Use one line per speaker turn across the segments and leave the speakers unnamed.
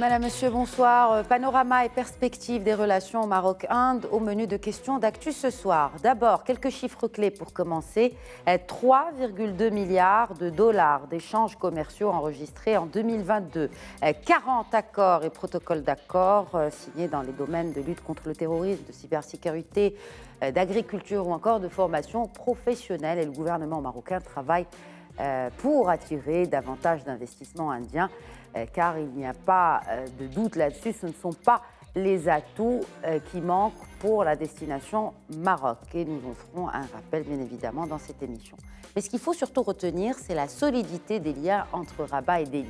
Madame, Monsieur, bonsoir. Euh, panorama et perspective des relations Maroc-Inde au menu de questions d'actu ce soir. D'abord, quelques chiffres clés pour commencer. 3,2 euh, milliards de dollars d'échanges commerciaux enregistrés en 2022. 40 euh, accords et protocoles d'accord signés dans les domaines de lutte contre le terrorisme, de cybersécurité, d'agriculture ou encore de formation professionnelle. Et le gouvernement marocain travaille pour attirer davantage d'investissements indiens euh, car il n'y a pas euh, de doute là-dessus, ce ne sont pas les atouts euh, qui manquent pour la destination Maroc. Et nous en ferons un rappel, bien évidemment, dans cette émission. Mais ce qu'il faut surtout retenir, c'est la solidité des liens entre Rabat et Delhi.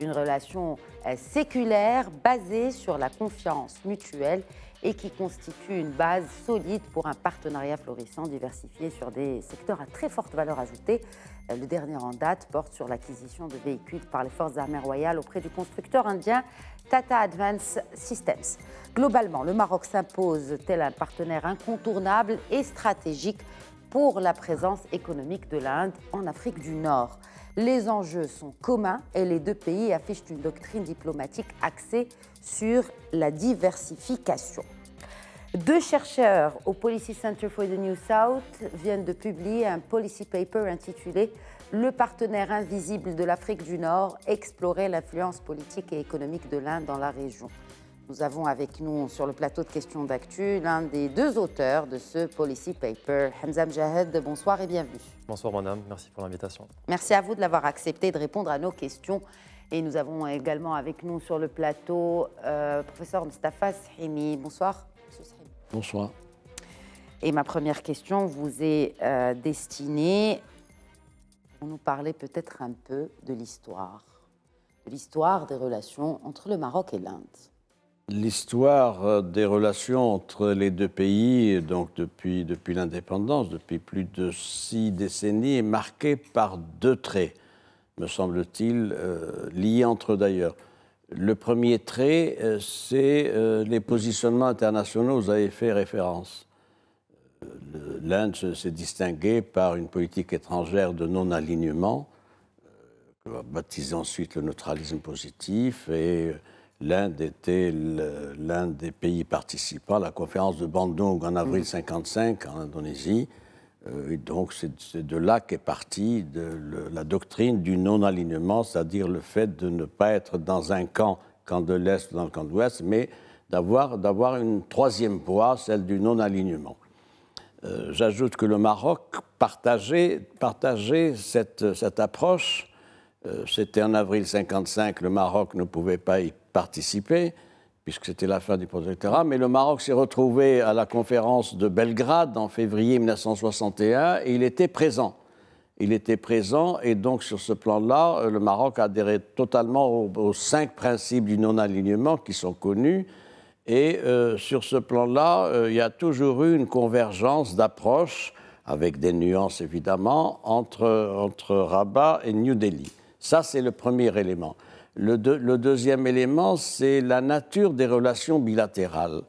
Une relation séculaire basée sur la confiance mutuelle et qui constitue une base solide pour un partenariat florissant diversifié sur des secteurs à très forte valeur ajoutée. Euh, le dernier en date porte sur l'acquisition de véhicules par les forces armées royales auprès du constructeur indien Tata Advanced Systems. Globalement, le Maroc s'impose tel un partenaire incontournable et stratégique pour la présence économique de l'Inde en Afrique du Nord. Les enjeux sont communs et les deux pays affichent une doctrine diplomatique axée sur la diversification. Deux chercheurs au Policy Center for the New South viennent de publier un policy paper intitulé Le partenaire invisible de l'Afrique du Nord, explorer l'influence politique et économique de l'Inde dans la région. Nous avons avec nous sur le plateau de questions d'actu l'un des deux auteurs de ce policy paper, Hamza Jahed. Bonsoir et bienvenue.
Bonsoir madame, merci pour l'invitation.
Merci à vous de l'avoir accepté de répondre à nos questions. Et nous avons également avec nous sur le plateau euh, professeur Mustafa Sahimi. Bonsoir. Bonsoir. Et ma première question vous est euh, destinée pour nous parler peut-être un peu de l'histoire, de l'histoire des relations entre le Maroc et l'Inde.
L'histoire euh, des relations entre les deux pays, donc depuis, depuis l'indépendance, depuis plus de six décennies, est marquée par deux traits, me semble-t-il, euh, liés entre eux d'ailleurs. Le premier trait, euh, c'est les positionnements internationaux, vous avez fait référence. L'Inde s'est distinguée par une politique étrangère de non-alignement, baptisée ensuite le neutralisme positif et l'Inde était euh, l'un des pays participants à la conférence de Bandung en avril 1955 mm. en Indonésie. Euh, et donc, c'est de là qu'est partie de la doctrine du non-alignement, c'est-à-dire le fait de ne pas être dans un camp, camp de l'Est ou dans le camp de l'Ouest, mais d'avoir une troisième voie, celle du non-alignement. Euh, j'ajoute que le Maroc partageait, partageait cette, cette approche euh, c'était en avril 55, le Maroc ne pouvait pas y participer, puisque c'était la fin du protectorat, mais le Maroc s'est retrouvé à la conférence de Belgrade en février 1961 et il était présent. Il était présent et donc sur ce plan-là, euh, le Maroc adhérait totalement aux, cinq principes du non-alignement qui sont connus. Et euh, sur ce plan-là, il y a toujours eu une convergence d'approche, avec des nuances évidemment, entre Rabat et New Delhi. Ça, c'est le premier élément. Le, deuxième élément, c'est la nature des relations bilatérales.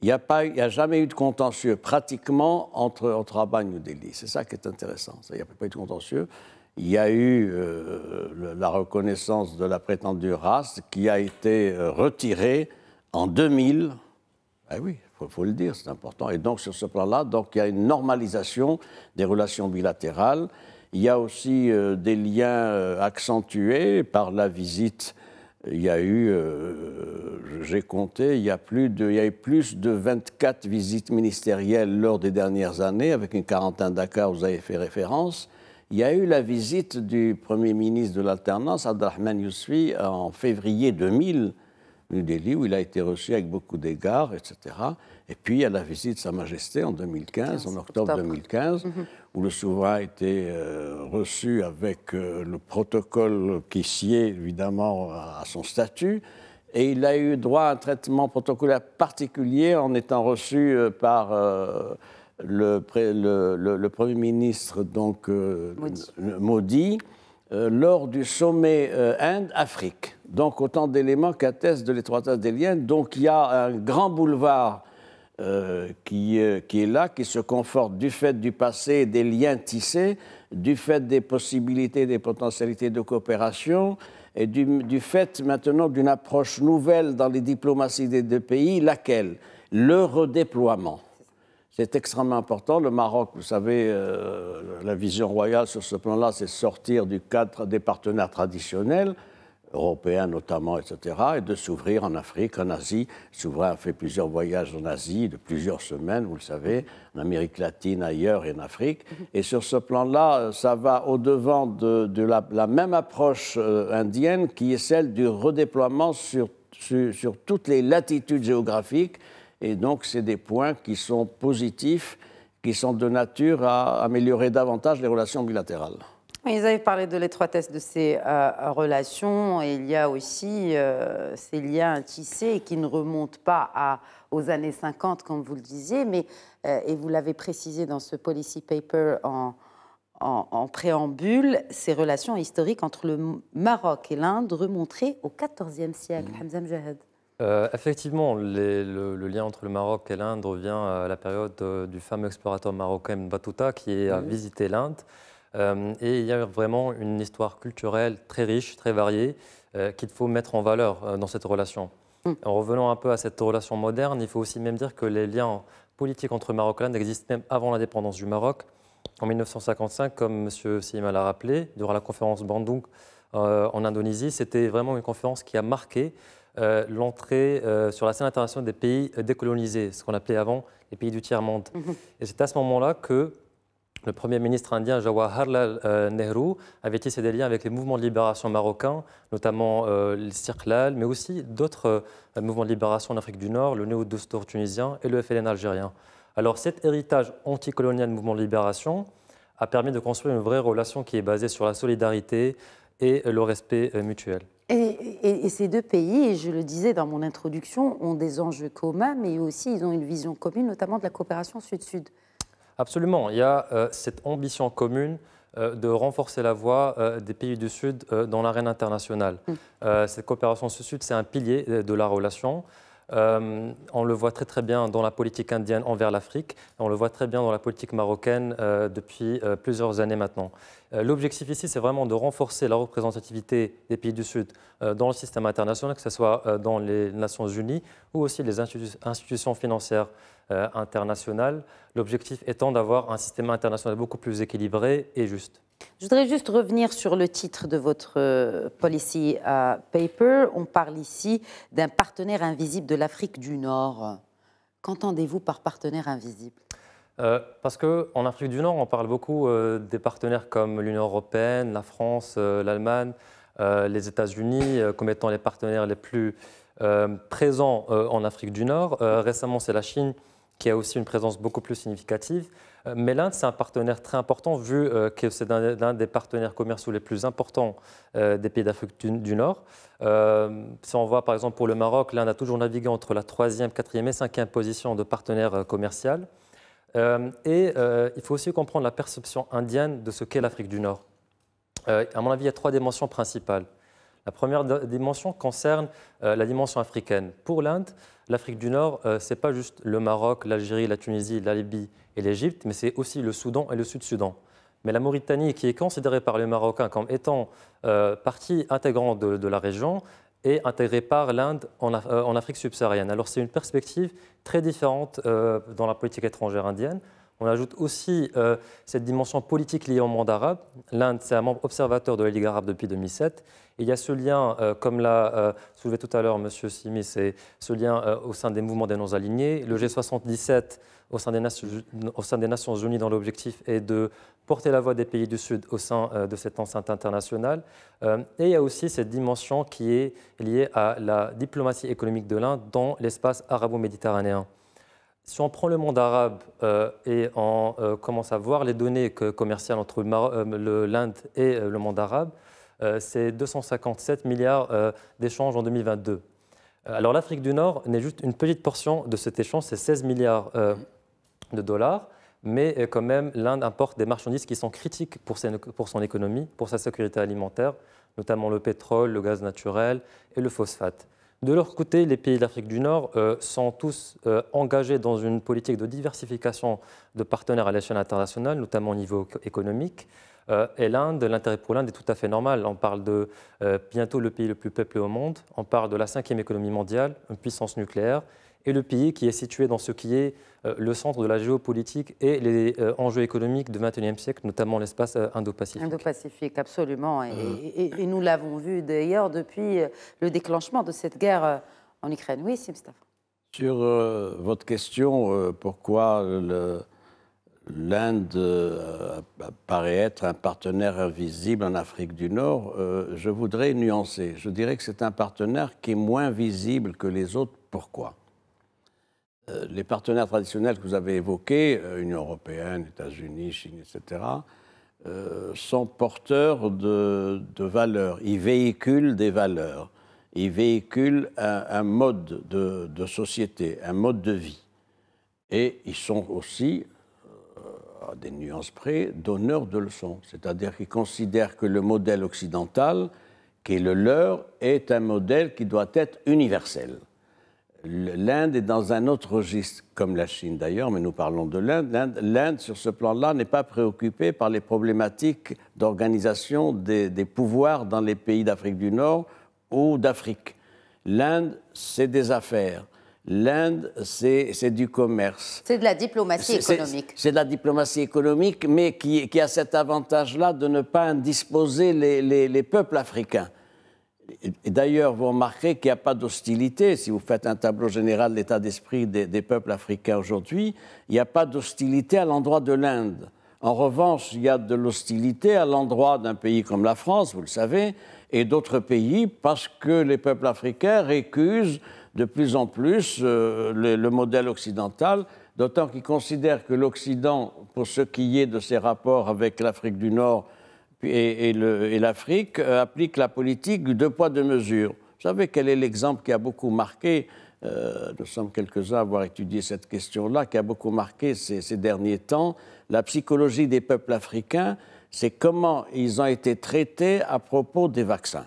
Il n'y a, a, jamais eu de contentieux pratiquement entre, entre Abagne et Delhi. C'est ça qui est intéressant. Il n'y a pas eu de contentieux. Il y a eu euh, la reconnaissance de la prétendue race qui a été euh, retirée en 2000. Ah eh oui, il faut, faut, le dire, c'est important. Et donc, sur ce plan-là, il y a une normalisation des relations bilatérales. Il y a aussi euh, des liens euh, accentués par la visite. Il y a eu, euh, j'ai compté, il y, a plus de, il y a eu plus de 24 visites ministérielles lors des dernières années, avec une quarantaine d'accords, vous avez fait référence. Il y a eu la visite du Premier ministre de l'alternance, Abdelrahman Yousfi, en février 2000, New Delhi, où il a été reçu avec beaucoup d'égards, etc. Et puis il y a la visite de Sa Majesté en 2015, en octobre, 2015 où le souverain a été euh, reçu avec euh, le protocole qui sied évidemment à, son statut. Et il a eu droit à un traitement protocolaire particulier en étant reçu euh, par le, le, Premier ministre donc, Maudit, lors du sommet Inde-Afrique. Donc autant d'éléments qu'attestent de l'étroitesse des liens. Donc il y a un grand boulevard euh, euh, qui, est là, qui se conforte du fait du passé, des liens tissés, du fait des possibilités, des potentialités de coopération, et du, fait maintenant d'une approche nouvelle dans les diplomaties des deux pays, laquelle Le redéploiement. C'est extrêmement important. Le Maroc, vous savez, euh, la vision royale sur ce plan-là, c'est sortir du cadre des partenaires traditionnels européens notamment, etc., et de s'ouvrir en Afrique, en Asie. Souverain a fait plusieurs voyages en Asie de plusieurs semaines, vous le savez, en Amérique latine, ailleurs et en Afrique. Et sur ce plan-là, ça va au-devant de, la, même approche euh, indienne qui est celle du redéploiement sur, sur toutes les latitudes géographiques. Et donc, c'est des points qui sont positifs, qui sont de nature à améliorer davantage les relations bilatérales.
Ils avaient parlé de l'étroitesse de ces euh, relations et il y a aussi euh, ces liens tissés qui ne remontent pas à, aux années 50, comme vous le disiez, mais, euh, et vous l'avez précisé dans ce policy paper en, préambule, ces relations historiques entre le Maroc et l'Inde remontraient au XIVe siècle. Mmh. Hamza Mjahed.
effectivement, le, lien entre le Maroc et l'Inde revient à la période du fameux explorateur marocain Batuta qui a mmh. visité l'Inde euh, et il y a vraiment une histoire culturelle très riche, très variée, euh, qu'il faut mettre en valeur euh, dans cette relation. Mm. En revenant un peu à cette relation moderne, il faut aussi même dire que les liens politiques entre Maroc et l'Inde existent même avant l'indépendance du Maroc. En 1955, comme M. Sima l'a rappelé, durant la conférence Bandung en Indonésie, c'était vraiment une conférence qui a marqué l'entrée sur la scène internationale des pays décolonisés, ce qu'on appelait avant les pays du tiers-monde. Mm-hmm. Et c'est à ce moment-là que le Premier ministre indien Jawaharlal euh, Nehru avait tissé des liens avec les mouvements de libération marocains, notamment euh, le Circlal, mais aussi d'autres euh, mouvements de libération en Afrique du Nord, le néo-Dostor tunisien et le FLN algérien. Alors cet héritage anticolonial du mouvement de libération a permis de construire une vraie relation qui est basée sur la solidarité et le respect mutuel.
et, ces deux pays, je le disais dans mon introduction, ont des enjeux communs, mais aussi ils ont une vision commune, notamment de la coopération sud-sud.
Absolument. Il y a euh, cette ambition commune euh, de renforcer la voix euh, des pays du Sud dans l'arène internationale. Mm. cette coopération Sud-Sud, c'est un pilier de la relation. on le voit très très bien dans la politique indienne envers l'Afrique, on le voit très bien dans la politique marocaine depuis plusieurs années maintenant. L'objectif ici, c'est vraiment de renforcer la représentativité des pays du Sud dans le système international, que ce soit dans les Nations Unies ou aussi les institutions financières. Euh, international. l'objectif étant d'avoir un système international beaucoup plus équilibré et juste.
Je voudrais juste revenir sur le titre de votre euh, policy paper. On parle ici d'un partenaire invisible de l'Afrique du Nord. Qu'entendez-vous par partenaire invisible
euh, parce qu'en Afrique du Nord, on parle beaucoup euh, des partenaires comme l'Union européenne, la France, l'Allemagne, les États-Unis comme étant les partenaires les plus présents en Afrique du Nord. récemment, c'est la Chine qui a aussi une présence beaucoup plus significative. Euh, mais l'Inde, c'est un partenaire très important, vu euh, que c'est l'un des partenaires commerciaux les plus importants euh, des pays d'Afrique du Nord. Si on voit par exemple pour le Maroc, l'Inde a toujours navigué entre la troisième, quatrième et cinquième position de partenaire commercial. Et il faut aussi comprendre la perception indienne de ce qu'est l'Afrique du Nord. À mon avis, il y a trois dimensions principales. La première dimension concerne euh, la dimension africaine. Pour l'Inde, l'Afrique du Nord, euh, ce n'est pas juste le Maroc, l'Algérie, la Tunisie, la Libye et l'Égypte, mais c'est aussi le Soudan et le Sud-Soudan. Mais la Mauritanie, qui est considérée par les Marocains comme étant euh, partie intégrante de, la région, est intégrée par l'Inde en, Afrique subsaharienne. Alors c'est une perspective très différente dans la politique étrangère indienne. On ajoute aussi euh, cette dimension politique liée au monde arabe. L'Inde, c'est un membre observateur de la Ligue arabe depuis 2007. il y a ce lien, euh, comme l'a euh, soulevé tout à l'heure M. Simi, c'est ce lien au sein des mouvements des non-alignés. Le G77 au sein des, au sein des Nations Unies dans l'objectif est de porter la voix des pays du Sud au sein de cette enceinte internationale. et il y a aussi cette dimension qui est liée à la diplomatie économique de l'Inde dans l'espace arabo-méditerranéen. Si on prend le monde arabe euh, et on euh, commence à voir les données commerciales entre euh, l'Inde et le monde arabe, c'est 257 milliards d'échanges en 2022. Alors l'Afrique du Nord n'est juste une petite portion de cet échange, c'est 16 milliards de dollars, mais quand même l'Inde importe des marchandises qui sont critiques pour son économie, pour sa sécurité alimentaire, notamment le pétrole, le gaz naturel et le phosphate. De leur côté, les pays d'Afrique du Nord euh, sont tous euh, engagés dans une politique de diversification de partenaires à l'échelle internationale, notamment au niveau économique. Euh, et l'Inde, l'intérêt pour l'Inde est tout à fait normal. On parle de bientôt le pays le plus peuplé au monde, on parle de la cinquième économie mondiale, une puissance nucléaire, et le pays qui est situé dans ce qui est euh, le centre de la géopolitique et les euh, enjeux économiques du XXIe siècle, notamment l'espace euh, Indo-Pacifique.
Indo-Pacifique, absolument. Et, nous l'avons vu d'ailleurs depuis le déclenchement de cette guerre en Ukraine. Oui, Simstaff.
Sur votre question, pourquoi l'Inde paraît être un partenaire invisible en Afrique du Nord, je voudrais nuancer. Je dirais que c'est un partenaire qui est moins visible que les autres. Pourquoi euh, les partenaires traditionnels que vous avez évoqués, euh, Union européenne, États-Unis, Chine, etc., euh, sont porteurs de, valeurs. Ils véhiculent des valeurs. Ils véhiculent un, mode de, société, un mode de vie. Et ils sont aussi, à des nuances près, donneurs de leçons. C'est-à-dire qu'ils considèrent que le modèle occidental, qui est le leur, est un modèle qui doit être universel. L'Inde est dans un autre registre, comme la Chine d'ailleurs, mais nous parlons de l'Inde. L'Inde, sur ce plan-là, n'est pas préoccupée par les problématiques d'organisation des, pouvoirs dans les pays d'Afrique du Nord ou d'Afrique. L'Inde, c'est des affaires. L'Inde, c'est du commerce.
C'est de la diplomatie économique.
C'est de la diplomatie économique, mais qui, a cet avantage-là de ne pas indisposer les peuples africains et d'ailleurs, vous remarquez qu'il n'y a pas d'hostilité. Si vous faites un tableau général de l'état d'esprit des, peuples africains aujourd'hui, il n'y a pas d'hostilité à l'endroit de l'Inde. En revanche, il y a de l'hostilité à l'endroit d'un pays comme la France, vous le savez, et d'autres pays, parce que les peuples africains récusent de plus en plus euh, le modèle occidental, d'autant qu'ils considèrent que l'Occident, pour ce qui est de ses rapports avec l'Afrique du Nord, et, l'Afrique euh, applique la politique du deux poids, deux mesures. Vous savez quel est l'exemple qui a beaucoup marqué euh, nous sommes quelques-uns à avoir étudié cette question-là, qui a beaucoup marqué ces, derniers temps. La psychologie des peuples africains, c'est comment ils ont été traités à propos des vaccins.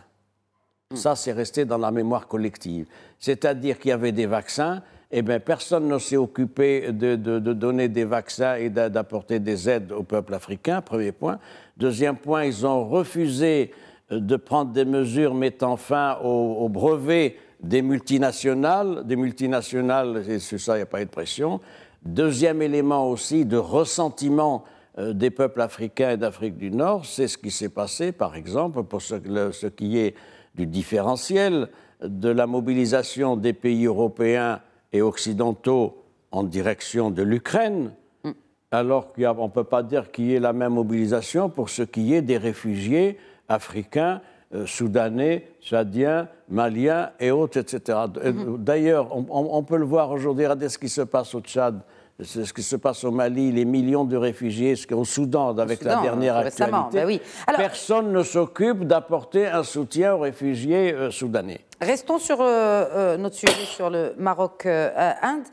Ça, c'est resté dans la mémoire collective. C'est-à-dire qu'il y avait des vaccins, eh bien, personne ne s'est occupé de, donner des vaccins et d'apporter des aides au peuple africain, premier point. Deuxième point, ils ont refusé euh, de prendre des mesures mettant fin aux au brevets des multinationales. Des multinationales, et sur ça, il n'y a pas eu de pression. Deuxième élément aussi de ressentiment euh, des peuples africains et d'Afrique du Nord, c'est ce qui s'est passé, par exemple, pour ce, qui est du différentiel euh, de la mobilisation des pays européens et occidentaux en direction de l'Ukraine, mm. alors qu'on ne peut pas dire qu'il y ait la même mobilisation pour ce qui est des réfugiés africains, euh, soudanais, tchadiens, maliens et autres, etc. Euh, mm-hmm. D'ailleurs, on, on, peut le voir aujourd'hui, regardez ce qui se passe au Tchad ce qui se passe au Mali, les millions de réfugiés, ce qu'au Soudan, avec la dernière ben actualité, oui. personne ne s'occupe d'apporter un soutien aux réfugiés euh, soudanais.
Restons sur euh, euh, notre sujet, sur le Maroc-Inde.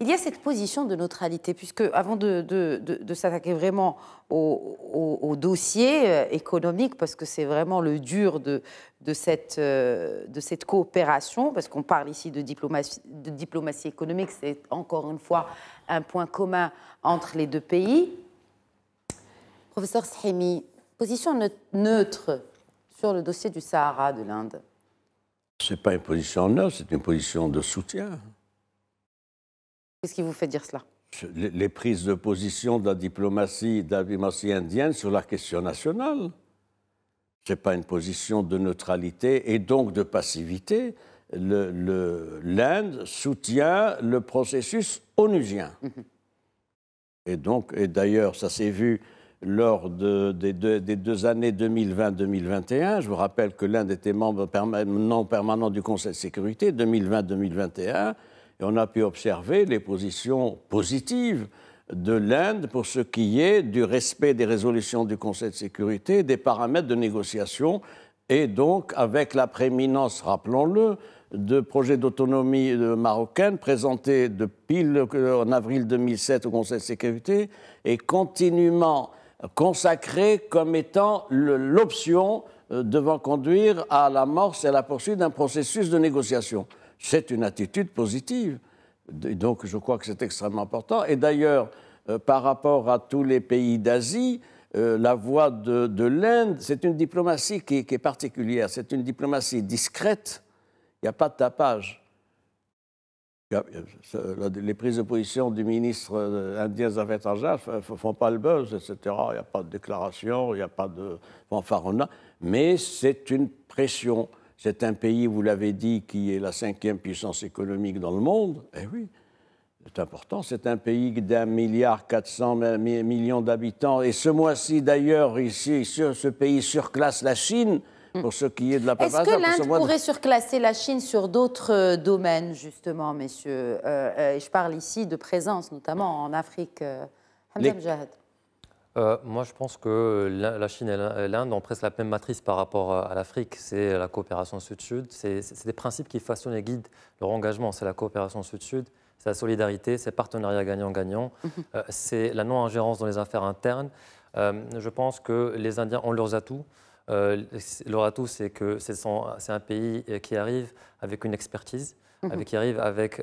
Il y a cette position de neutralité, puisque avant de, s'attaquer vraiment au, dossier économique, parce que c'est vraiment le dur de, cette, de cette coopération, parce qu'on parle ici de diplomatie, de diplomatie économique, c'est encore une fois un point commun entre les deux pays. Professeur Sahimi, position neutre sur le dossier du Sahara de l'Inde
Ce n'est pas une position neutre, c'est une position de soutien.
Qu'est-ce qui vous fait dire cela
les prises de position de la diplomatie, de la diplomatie indienne sur la question nationale. Ce n'est pas une position de neutralité et donc de passivité, l'Inde soutient le processus onusien. Et donc, et d'ailleurs, ça s'est vu lors des, deux, années 2020-2021. Je vous rappelle que l'Inde était membre non permanent du Conseil de sécurité 2020-2021, et on a pu observer les positions positives de l'Inde pour ce qui est du respect des résolutions du Conseil de sécurité, des paramètres de négociation et donc avec la prééminence, rappelons-le, de projets d'autonomie euh, marocaine présentés depuis euh, en avril 2007 au Conseil de sécurité et continuellement consacrés comme étant l'option euh, devant conduire à l'amorce et à la poursuite d'un processus de négociation. C'est une attitude positive. Donc je crois que c'est extrêmement important. Et d'ailleurs, par rapport à tous les pays d'Asie, euh, la voie de, l'Inde, c'est une diplomatie qui, est particulière. C'est une diplomatie discrète. Il n'y a pas de tapage. Les prises de position du ministre euh, indien des Affaires ne font pas le buzz, etc. Il n'y a pas de déclaration, il n'y a pas de fanfaronnat. Mais c'est une pression. C'est un pays, vous l'avez dit, qui est la cinquième puissance économique dans le monde. Eh oui, c'est important, c'est un pays d'un milliard 400 millions d'habitants. Et ce mois-ci, d'ailleurs, ici, sur ce pays surclasse la Chine pour ce qui est de la Est-ce que l'Inde pourrait
surclasser la Chine sur d'autres euh, domaines, justement, messieurs euh, euh Je parle ici de présence, notamment en Afrique. Euh,
Les... Euh, moi, je pense que la Chine et l'Inde ont presque la même matrice par rapport à l'Afrique. C'est la coopération sud-sud. C'est des principes qui façonnent et guident leur engagement. C'est la coopération sud-sud c'est la solidarité, c'est partenariat gagnant-gagnant, mhm. euh, c'est la non-ingérence dans les affaires internes. Euh, je pense que les Indiens ont leurs atouts. Euh, leur atout, c'est que c'est un pays qui arrive avec une expertise, mhm. avec, qui arrive avec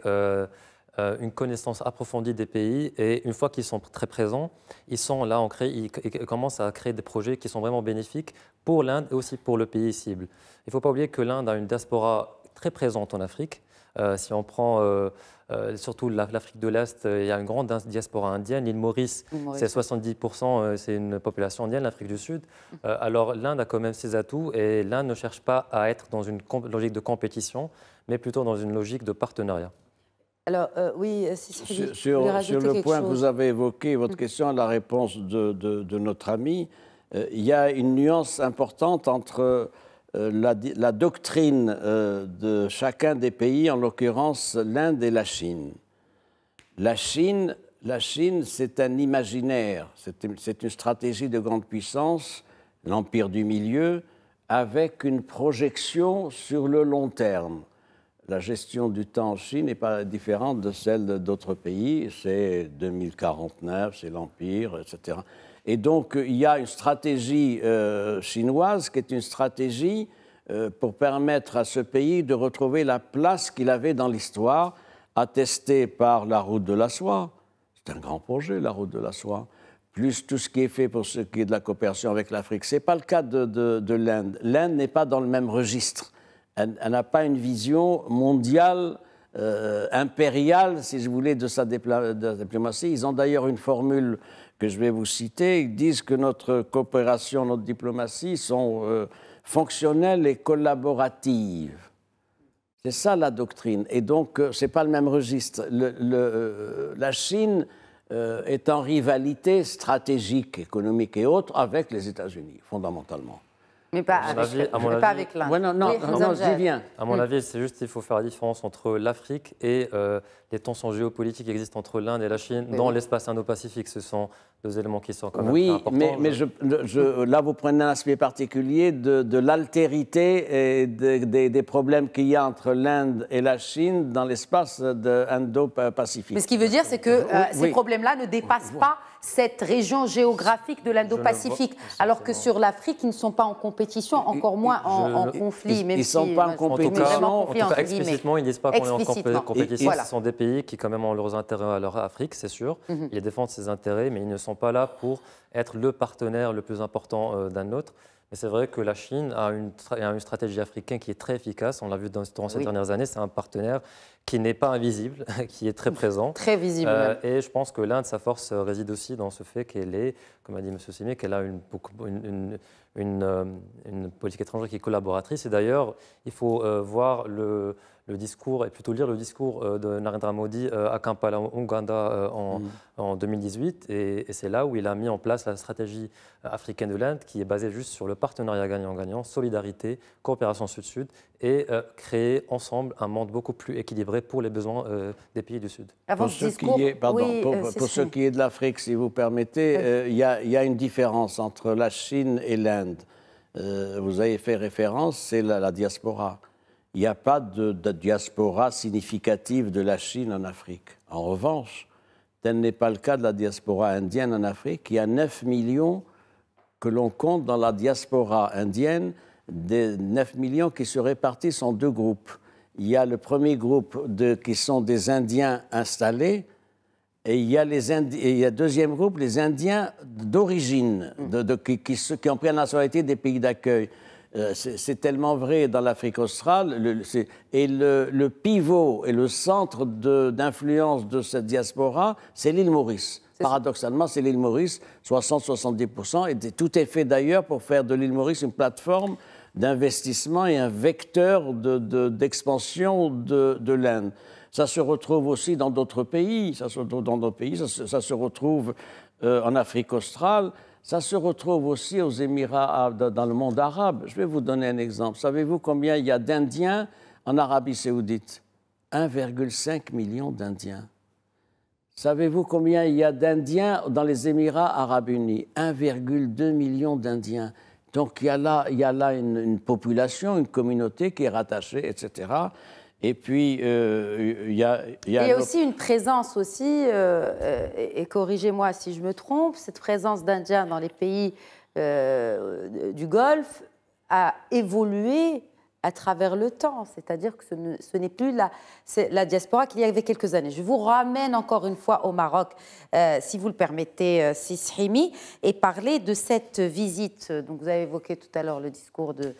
une connaissance approfondie des pays. Et une fois qu'ils sont très présents, ils sont là, crée, ils commencent à créer des projets qui sont vraiment bénéfiques pour l'Inde et aussi pour le pays cible. Il ne faut pas oublier que l'Inde a une diaspora très présente en Afrique. Euh, si on prend euh, euh, surtout l'Afrique de l'Est, il y a une grande diaspora indienne. L'île Maurice, c'est 70%, c'est une population indienne, l'Afrique du Sud. Hum. alors l'Inde a quand même ses atouts et l'Inde ne cherche pas à être dans une logique de compétition, mais plutôt
dans une logique de partenariat.
Alors, oui, si, sur, le point que vous avez
évoqué, votre question hum. question, la réponse de, notre ami, il y a une nuance importante entre euh, la, doctrine euh, de chacun des pays, en l'occurrence l'Inde et la Chine. La Chine, la Chine c'est un imaginaire, c'est une stratégie de grande puissance, l'empire du milieu, avec une projection sur le long terme. La gestion du temps en Chine n'est pas différente de celle d'autres pays. C'est 2049, c'est l'Empire, etc. Et donc, euh, il y a une stratégie euh, chinoise qui est une stratégie euh, pour permettre à ce pays de retrouver la place qu'il avait dans l'histoire, attestée par la route de la soie. C'est un grand projet, la route de la soie. Plus tout ce qui est fait pour ce qui est de la coopération avec l'Afrique. Ce n'est pas le cas de, l'Inde. L'Inde n'est pas dans le même registre. Elle n'a pas une vision mondiale impériale, si je voulais, de sa, diplomatie. Ils ont d'ailleurs une formule que je vais vous citer, ils disent que notre coopération, notre diplomatie sont euh, fonctionnelles et collaboratives. C'est ça la doctrine. Et donc, euh, ce n'est pas le même registre. Euh, la Chine est en rivalité stratégique, économique et autre avec les États-Unis, fondamentalement.
Mais pas, avec, pas avec l'Inde. non, non, oui, non, j'y viens. À mon hmm.
avis, c'est juste qu'il faut faire la
différence entre l'Afrique et euh, les tensions géopolitiques qui existent entre l'Inde et la Chine dans l'espace Indo-Pacifique. Ce sont deux éléments qui sont quand même oui, importants. Oui, mais, mais je,
là, vous prenez un aspect particulier de, l'altérité et des problèmes qu'il y a entre l'Inde et la Chine dans l'espace Indo-Pacifique. Mais ce qui veut dire, c'est que euh, ces
problèmes-là ne dépassent pas cette région géographique de l'Indo-Pacifique, alors que sur l'Afrique, ils ne sont pas en compétition, encore moins en, conflit. ils ne sont pas en euh, compétition. explicitement, ils ne disent pas qu'on est en compétition. Ce
sont des pays qui, quand même, ont leurs intérêts à leur Afrique, c'est sûr. Mhm. Ils défendent ces intérêts, mais ils ne sont pas là pour être le partenaire le plus important euh, d'un autre. Et c'est vrai que la Chine a une, une, stratégie africaine qui est très efficace. On l'a vu dans, durant ces dernières années. C'est un partenaire qui n'est pas invisible, qui est très présent. Très visible. Euh, et je pense que l'un de sa force euh, réside aussi dans ce fait qu'elle est, comme a dit M. Simé, qu'elle a une, euh, une, politique étrangère qui est collaboratrice. Et d'ailleurs, il faut voir le le discours, et plutôt lire le discours euh, de Narendra Modi euh, à Kampala, euh, en Ouganda, mm. en, 2018. Et, c'est là où il a mis en place la stratégie africaine de l'Inde, qui est basée juste sur le partenariat gagnant-gagnant, solidarité, coopération sud-sud, et créer ensemble un monde
beaucoup plus équilibré pour les besoins des pays du Sud. pour ce qui est, pour, qui est de l'Afrique, si vous permettez, il y, a une différence entre la Chine et l'Inde. vous avez fait référence, c'est la, la diaspora il n'y a pas de, diaspora significative de la Chine en Afrique. En revanche, tel n'est pas le cas de la diaspora indienne en Afrique. Il y a 9 millions que l'on compte dans la diaspora indienne, des 9 millions qui se répartissent en deux groupes. Il y a le premier groupe qui sont des Indiens installés, et il y a le deuxième groupe, les Indiens d'origine, mmh. qui, qui, ont pris la nationalité des pays d'accueil. Euh, c'est tellement vrai dans l'Afrique australe. et le, pivot et le centre d'influence de, cette diaspora, c'est l'île Maurice. Paradoxalement, c'est l'île Maurice, 60-70%, et tout est fait d'ailleurs pour faire de l'île Maurice une plateforme d'investissement et un vecteur d'expansion de, l'Inde. Ça se retrouve aussi dans d'autres pays, ça se, retrouve dans d'autres pays, ça, se retrouve euh, en Afrique australe. Ça se retrouve aussi aux Émirats, dans le monde arabe. Je vais vous donner un exemple. Savez-vous combien il y a d'Indiens en Arabie saoudite 1,5 million d'Indiens. Savez-vous combien il y a d'Indiens dans les Émirats arabes unis 1,2 million d'Indiens. Donc il y a là, une population, une communauté qui est rattachée, etc. Et puis, euh, il y a... il y a, aussi
une présence aussi, euh, euh, et, corrigez-moi si je me trompe, cette présence d'Indiens dans les pays du Golfe a évolué à travers le temps, c'est-à-dire que ce n'est plus la, la diaspora qu'il y avait quelques années. Je vous ramène encore une fois au Maroc, si vous le permettez, Sisrimi, et parler de cette visite. Donc, vous avez évoqué tout à l'heure le discours de,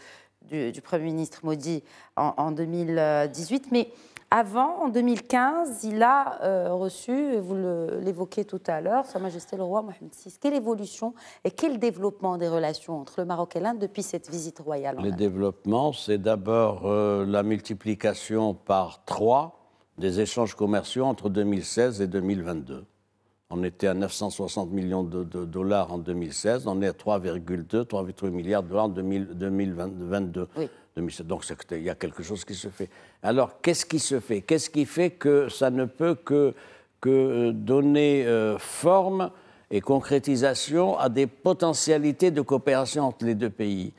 du, Premier ministre Modi en, 2018. Mais avant, en 2015, il a euh, reçu, vous l'évoquez tout à l'heure, Sa Majesté le roi Mohamed VI. Quelle évolution et quel développement des relations entre le Maroc et l'Inde depuis cette visite royale Le
développement, c'est d'abord euh, la multiplication par trois des échanges commerciaux entre 2016 et 2022. On était à 960 millions de, dollars en 2016, on est à 3,2, 3,3 milliards de dollars en 2022. Donc il y a quelque chose qui se fait. Alors qu'est-ce qui se fait Qu'est-ce qui fait que ça ne peut que, euh, donner euh, forme et concrétisation à des potentialités de coopération entre les deux pays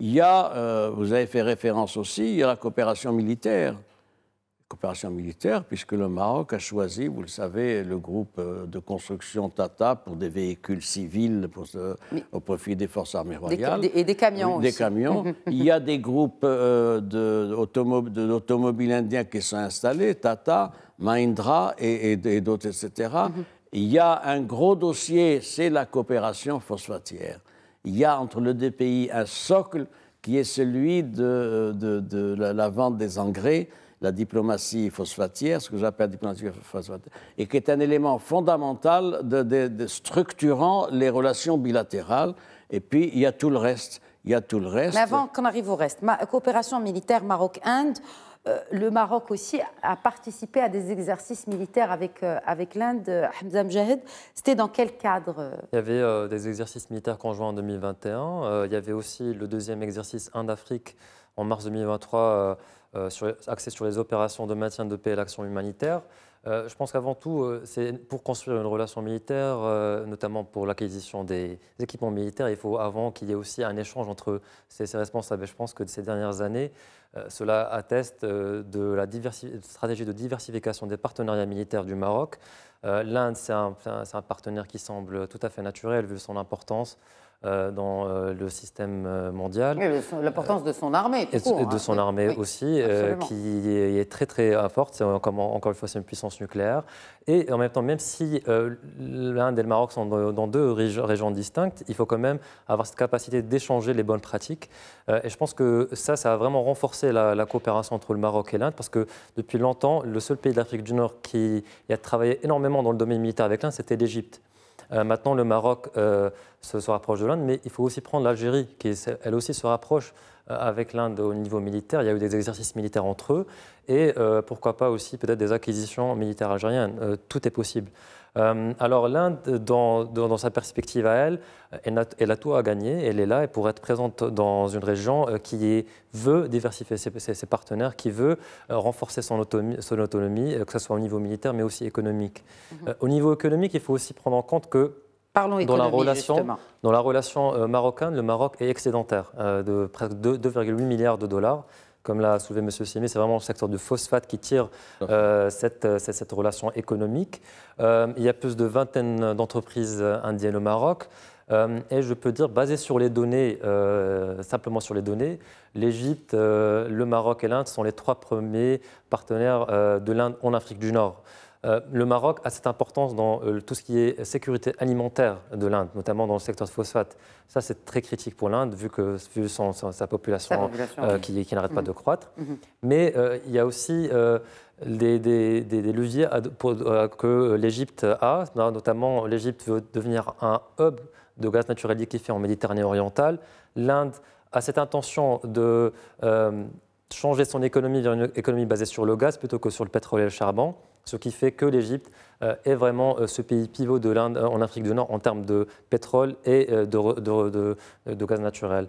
Il y a, euh, vous avez fait référence aussi, il y a la coopération militaire coopération militaire, puisque le Maroc a choisi, vous le savez, le groupe euh, de construction Tata pour des véhicules civils au profit des forces armées royales.
et des camions. des camions.
Il y a des groupes euh, de d'automobiles indiens qui sont installés, Tata, Mahindra et, d'autres, etc. Mhm. Il y a un gros dossier, c'est la coopération phosphatière. Il y a entre les deux pays un socle qui est celui de, la, vente des engrais, la diplomatie phosphatière, ce que j'appelle diplomatie phosphatière, et qui est un élément fondamental de, structurant les relations bilatérales. Et puis, il y a tout le reste. Il y a tout le reste. Mais avant
qu'on arrive au reste, ma, coopération militaire Maroc-Inde, euh, le Maroc aussi a participé à des exercices militaires avec, euh, l'Inde. Euh, Hamza Mjahid, c'était dans quel cadre
Il y avait des exercices militaires conjoints en 2021. il y avait aussi le deuxième exercice Inde-Afrique en mars 2023, axé sur les opérations de maintien de paix et l'action humanitaire. Euh, je pense qu'avant tout, euh, c'est pour construire une relation militaire, euh, notamment pour l'acquisition des équipements militaires, il faut avant qu'il y ait aussi un échange entre ces, responsables. Et je pense que ces dernières années, cela atteste de la stratégie de diversification des partenariats militaires du Maroc. L'Inde, c'est un, partenaire qui semble tout à fait naturel vu son importance. Euh, dans euh, le système euh, mondial. L'importance
de son armée. Tout et, de hein. son armée
aussi, qui est très très forte. Encore une fois, c'est une puissance nucléaire. Et en même temps, même si l'Inde et le Maroc sont dans deux régions distinctes, il faut quand même avoir cette capacité d'échanger les bonnes pratiques. Et je pense que ça, ça a vraiment renforcé la, la coopération entre le Maroc et l'Inde, parce que depuis longtemps, le seul pays d'Afrique du Nord qui a travaillé énormément dans le domaine militaire avec l'Inde, c'était l'Égypte. Euh, maintenant, le Maroc euh, se, rapproche de l'Inde, mais il faut aussi prendre l'Algérie, qui elle aussi se rapproche euh, avec l'Inde au niveau militaire. Il y a eu des exercices militaires entre eux et pourquoi pas aussi peut-être des acquisitions militaires algériennes. tout est possible. Euh, alors l'Inde, dans, sa perspective à elle, elle a, tout à gagner, elle est là et pour être présente dans une région euh, qui veut diversifier ses, ses, partenaires, qui veut euh, renforcer son autonomie, son que ce soit au niveau militaire mais aussi économique. Mhm. au niveau économique, il faut aussi prendre en compte que
Parlons dans la relation,
Dans la relation marocaine, le Maroc est excédentaire de presque 2,8 milliards de dollars comme l'a soulevé M. Simé, c'est vraiment le secteur du phosphate qui tire euh, euh, cette, relation économique. Euh, il y a plus de vingtaine d'entreprises indiennes au Maroc. et je peux dire, basé sur les données, simplement sur les données, l'Égypte, le Maroc et l'Inde sont les trois premiers partenaires de l'Inde en Afrique du Nord. Euh, le Maroc a cette importance dans euh, tout ce qui est sécurité alimentaire de l'Inde, notamment dans le secteur de phosphate. Ça, c'est très critique pour l'Inde, vu, que, sa population, euh, qui, n'arrête pas mhm. de croître. Mhm. Mais il y a aussi des, leviers que l'Égypte a. Notamment, l'Égypte veut devenir un hub de gaz naturel liquéfié en Méditerranée orientale. L'Inde a cette intention de changer son économie vers une économie basée sur le gaz plutôt que sur le pétrole et le charbon ce qui fait que l'Égypte euh, est vraiment euh, ce pays pivot de l'Inde euh, en Afrique du Nord en termes de pétrole et de, gaz naturel.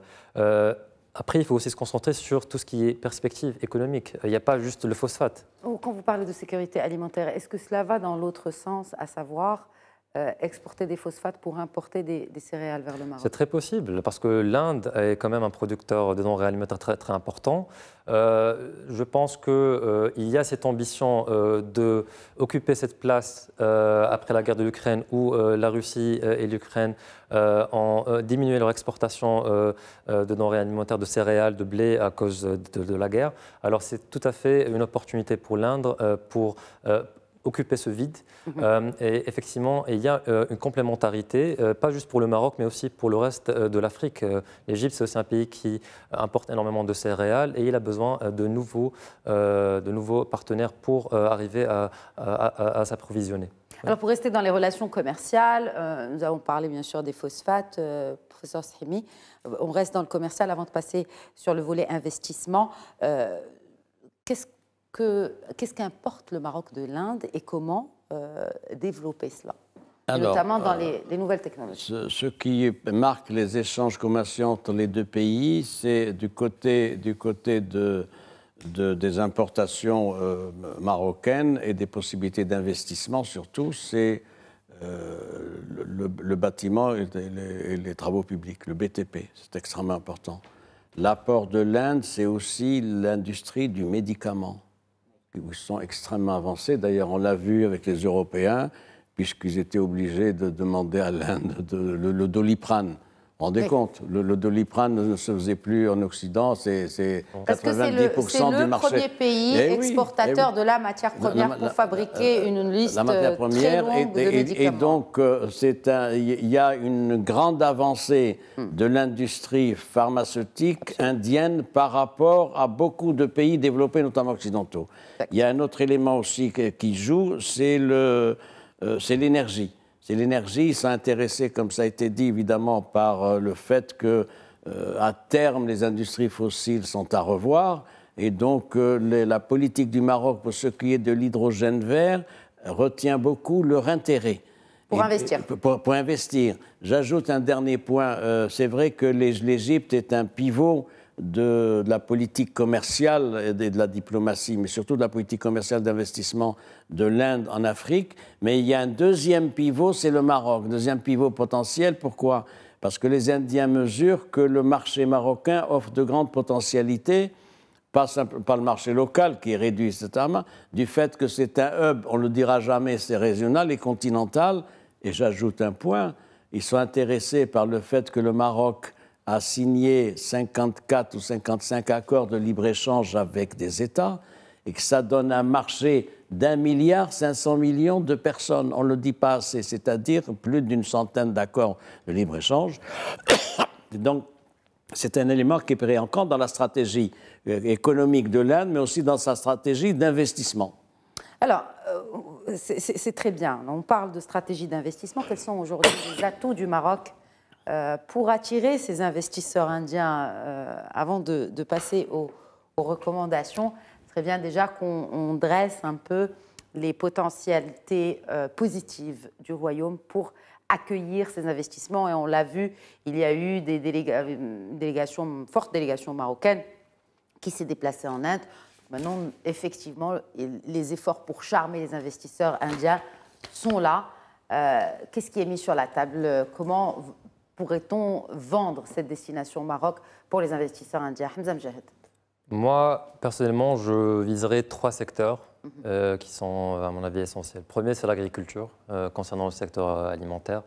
après, il faut aussi se concentrer sur tout ce qui est perspective économique. Il n'y a pas juste le phosphate.
Oh, quand vous parlez de sécurité alimentaire, est-ce que cela va dans l'autre sens, à savoir euh, exporter des phosphates pour importer des, céréales vers le Maroc C'est
très possible, parce que l'Inde est quand même un producteur de denrées alimentaires très, très important. Euh, je pense qu'il euh, y a cette ambition euh, d'occuper cette place après la guerre de l'Ukraine, où la Russie et l'Ukraine ont diminué leur exportation de denrées alimentaires, de céréales, de blé à cause de, de la guerre. Alors c'est tout à fait une opportunité pour l'Inde pour occuper ce vide. Mhm. Euh, et effectivement, il y a euh, une complémentarité, euh, pas juste pour le Maroc, mais aussi pour le reste de l'Afrique. L'Égypte, c'est aussi un pays qui importe énormément de céréales et il a besoin de nouveaux, de nouveaux partenaires pour arriver à, à, s'approvisionner.
Alors pour rester dans les relations commerciales, nous avons parlé bien sûr des phosphates, professeur Srimi. On reste dans le commercial avant de passer sur le volet investissement. Qu'est-ce qu'est-ce qu'importe le Maroc de l'Inde et comment euh, développer cela notamment dans euh, les, nouvelles technologies.
Ce, qui marque les échanges commerciaux entre les deux pays, c'est du côté, du côté de, des importations euh, marocaines et des possibilités d'investissement surtout, c'est le, bâtiment et les, et les, travaux publics, le BTP. C'est extrêmement important. L'apport de l'Inde, c'est aussi l'industrie du médicament ils sont extrêmement avancés. D'ailleurs, on l'a vu avec les Européens, puisqu'ils étaient obligés de demander à l'Inde le, le, doliprane rendez compte, le, de doliprane ne se faisait plus en Occident, c'est 90% le, du marché. C'est le premier pays eh eh exportateur
de la matière première pour fabriquer une liste la matière première et, de
donc, il euh, y a une grande avancée hmm. de l'industrie pharmaceutique indienne par rapport à beaucoup de pays développés, notamment occidentaux. Il y a un autre élément aussi qui joue, c'est euh, l'énergie. C'est l'énergie. Il s'est intéressé, comme ça a été dit, évidemment, par euh, le fait que, euh, à terme, les industries fossiles sont à revoir. Et donc, euh, la politique du Maroc pour ce qui est de l'hydrogène vert retient beaucoup leur intérêt. Pour investir. Pour, investir. J'ajoute un dernier point. c'est vrai que l'Égypte est un pivot de, la politique commerciale et de, la diplomatie, mais surtout de la politique commerciale d'investissement de l'Inde en Afrique. Mais il y a un deuxième pivot, c'est le Maroc. Deuxième pivot potentiel, pourquoi Parce que les Indiens mesurent que le marché marocain offre de grandes potentialités pas, le marché local qui est réduit, etc., du fait que c'est un hub, on ne le dira jamais, c'est régional et continental. Et j'ajoute un point, ils sont intéressés par le fait que le Maroc a signé 54 ou 55 accords de libre-échange avec des États et que ça donne un marché d'un milliard 500 millions de personnes. On ne le dit pas assez, c'est-à-dire plus d'une centaine d'accords de libre-échange. Donc, c'est un élément qui est pris en compte dans la stratégie euh, économique de l'Inde, mais aussi dans sa stratégie d'investissement.
Alors, euh, c'est très bien. On parle de stratégie d'investissement. Quels sont aujourd'hui les atouts du Maroc euh, pour attirer ces investisseurs indiens, euh, avant de, passer aux, recommandations, serait bien déjà qu'on dresse un peu les potentialités euh, positives du royaume pour accueillir ces investissements. Et on l'a vu, il y a eu des forte délégations, fortes délégations marocaines qui s'est déplacée en Inde. Maintenant, effectivement, les efforts pour charmer les investisseurs indiens sont là. Qu'est-ce qui est mis sur la table Comment pourrait-on vendre cette destination au Maroc pour les investisseurs indiens
Moi, personnellement, je viserai trois secteurs mhm. euh, qui sont, à mon avis, essentiels. premier, c'est l'agriculture, euh, concernant le secteur alimentaire.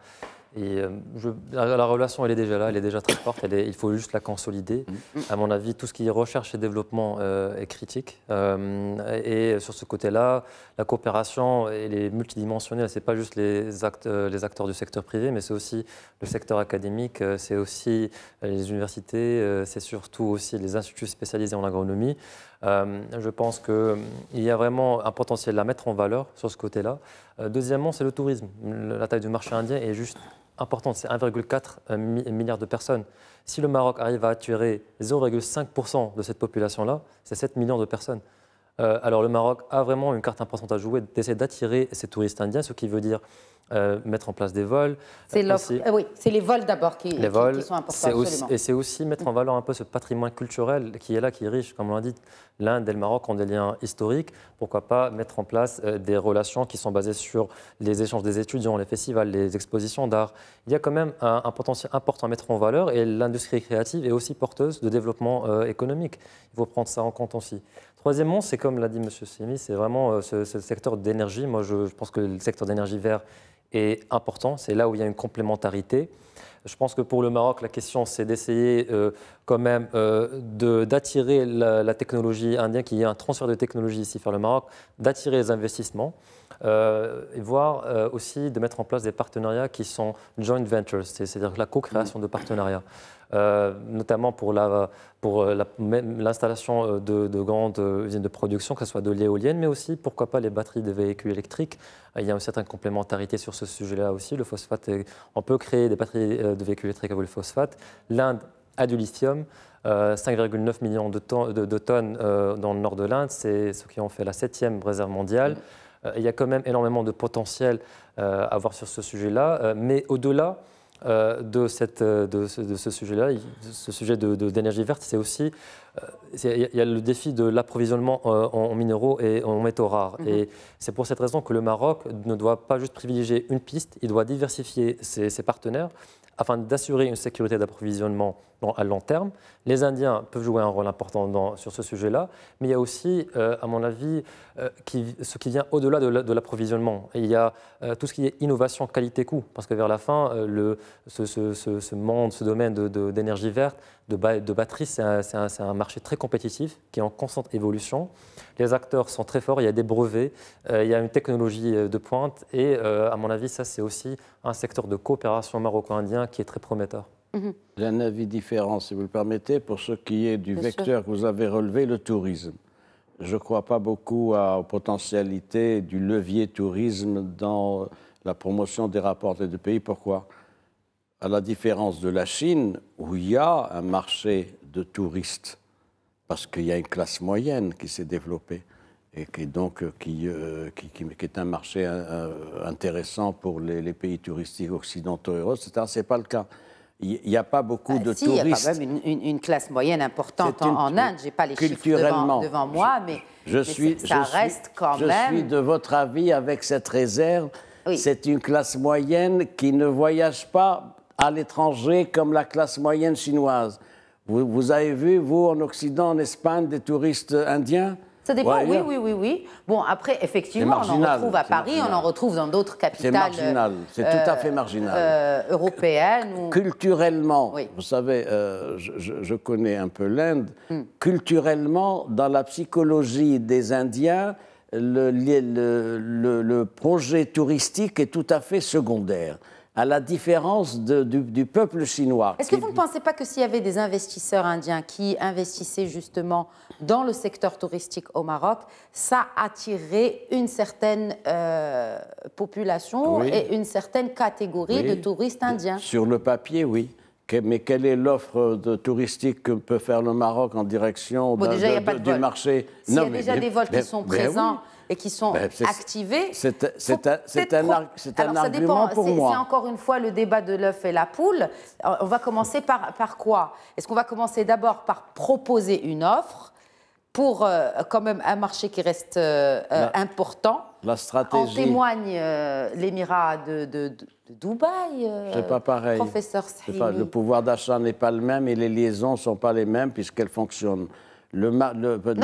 Et euh, je, la, relation, elle est déjà là, elle est déjà très forte, il faut juste la consolider. Mm. À mon avis, tout ce qui est recherche et développement euh, est critique. Euh, et sur ce côté-là, la coopération, elle est multidimensionnelle. Ce n'est pas juste les, les, acteurs du secteur privé, mais c'est aussi le secteur académique, c'est aussi les universités, c'est surtout aussi les instituts spécialisés en agronomie. je pense qu'il y a vraiment un potentiel à mettre en valeur sur ce côté-là. Deuxièmement, c'est le tourisme. La taille du marché indien est juste importante, c'est 1,4 euh, milliard de personnes. Si le Maroc arrive à attirer 0,5% de cette population-là, c'est 7 millions de personnes. Euh, alors le Maroc a vraiment une carte importante à jouer d'essayer d'attirer ces touristes indiens, ce qui veut dire euh, mettre en place des vols. C'est
les vols d'abord qui, qui, sont importants. et
c'est aussi mettre en valeur un peu ce patrimoine culturel qui est là, qui est riche, comme on l'a dit l'Inde et le Maroc ont des liens historiques. Pourquoi pas mettre en place euh, des relations qui sont basées sur les échanges des étudiants, les festivals, les expositions d'art Il y a quand même un, potentiel important à mettre en valeur et l'industrie créative est aussi porteuse de développement euh, économique. Il faut prendre ça en compte aussi. Troisièmement, c'est comme l'a dit M. Semi, c'est vraiment euh, ce, secteur d'énergie. Moi, je, je pense que le secteur d'énergie vert est important. C'est là où il y a une complémentarité. Je pense que pour le Maroc, la question, c'est d'essayer euh, quand même euh, d'attirer la, technologie indienne, qu'il y ait un transfert de technologie ici vers le Maroc, d'attirer les investissements, euh, et voir aussi de mettre en place des partenariats qui sont joint ventures, c'est-à-dire la co-création mmh. de partenariats. Euh, notamment pour euh, l'installation euh, de, grandes usines de production, que ce soit de l'éolienne, mais aussi, pourquoi pas, les batteries de véhicules électriques. Il y a une certaine complémentarité sur ce sujet-là aussi. Le phosphate, on peut créer des batteries de véhicules électriques avec le phosphate. L'Inde a du lithium. 5,9 millions de, tonnes dans le nord de l'Inde, c'est ce qui en fait la septième réserve mondiale. il y a quand même énormément de potentiel à voir sur ce sujet-là. mais au-delà, euh, euh, de, ce sujet-là, ce sujet d'énergie verte, c'est aussi euh, il y a le défi de l'approvisionnement en minéraux et en métaux rares. Mhm. Et c'est pour cette raison que le Maroc ne doit pas juste privilégier une piste, il doit diversifier ses partenaires afin d'assurer une sécurité d'approvisionnement à long terme. Les Indiens peuvent jouer un rôle important sur ce sujet-là, mais il y a aussi, euh, à mon avis, euh, ce qui vient au-delà de l'approvisionnement. Il y a euh, tout ce qui est innovation, qualité, coût, parce que vers la fin, ce, monde, ce domaine d'énergie verte de, batterie, batteries, c'est un, marché très compétitif qui est en constante évolution. Les acteurs sont très forts, il y a des brevets, euh, il y a une technologie euh, de pointe et euh, à mon avis, ça c'est aussi un secteur de coopération maroco-indien qui est très prometteur.
Mhm. J'ai un avis différent, si vous le permettez, pour ce qui est du vecteur que vous avez relevé, le tourisme. Je ne crois pas beaucoup à, aux potentialités du levier tourisme dans la promotion des rapports des deux pays. Pourquoi à la différence de la Chine, où il y a un marché de touristes, parce qu'il y a une classe moyenne qui s'est développée et qui, est donc, euh, euh, qui, qui, qui, est un marché euh, intéressant pour les, pays touristiques occidentaux et russes, etc. Ce n'est pas le cas. Il n'y a pas beaucoup bah, de touristes. Il y a quand
même une, classe moyenne importante en, Inde. Je n'ai pas les chiffres devant, moi, mais, suis, ça reste quand même. Je suis de
votre avis avec cette réserve. C'est une classe moyenne qui ne voyage pas à l'étranger comme la classe moyenne chinoise. Vous, avez vu, vous, en Occident, en Espagne, des touristes indiens ça dépend, oui, oui,
oui, oui. Bon, après, effectivement, on en retrouve à Paris, on en retrouve dans d'autres capitales. C'est euh, marginal,
c'est tout à fait euh, marginal.
Euh,
Culturellement, vous savez, euh, je, connais un peu l'Inde. Hmm. Culturellement, dans la psychologie des Indiens, le projet touristique est tout à fait secondaire à la différence du, peuple chinois. Est-ce que vous ne pensez
pas que s'il y avait des investisseurs indiens qui investissaient justement dans le secteur touristique au Maroc, ça attirerait une certaine euh, population et une certaine catégorie de touristes indiens euh,
Sur le papier, oui. Mais quelle est l'offre euh, touristique que peut faire le Maroc en direction du marché Il y a déjà des vols qui sont présents
et qui sont ben, activés.
C'est un, argument pour moi. C'est
encore une fois le débat de l'œuf et la poule. Euh, on va commencer par, par quoi Est-ce qu'on va commencer d'abord par proposer une offre pour euh, quand même un marché qui reste euh, important.
La stratégie. En
témoigne l'émirat de, de, Dubaï. c'est pas
pareil. Professeur pas, le pouvoir d'achat n'est pas le même et les liaisons sont pas les mêmes puisqu'elles fonctionnent non,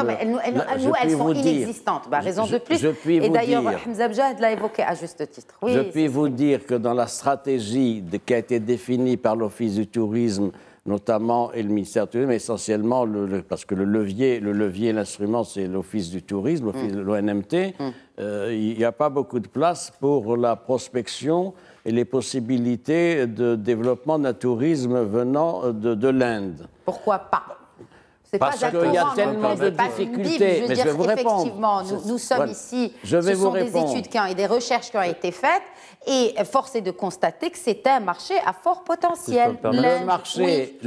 mais elles, sont inexistantes. Bah, raison de plus. Et d'ailleurs,
Hamza Abjad l'a évoqué à juste titre. je puis
vous dire que dans la stratégie de, qui a été définie par l'Office du tourisme, notamment, et le ministère du Tourisme, essentiellement, le, parce que le levier, le levier, l'instrument, c'est l'Office du Tourisme, l'ONMT. Mm. Mm. Euh, il n'y a pas beaucoup de place pour la prospection et les possibilités de développement d'un tourisme venant de, de l'Inde. Pourquoi pas
parce qu'il y a tellement de difficultés. Mais je vous Effectivement, nous, sommes ici. ce sont des études et des recherches qui ont été faites. Et force est de constater que c'est un marché à fort potentiel. Le marché,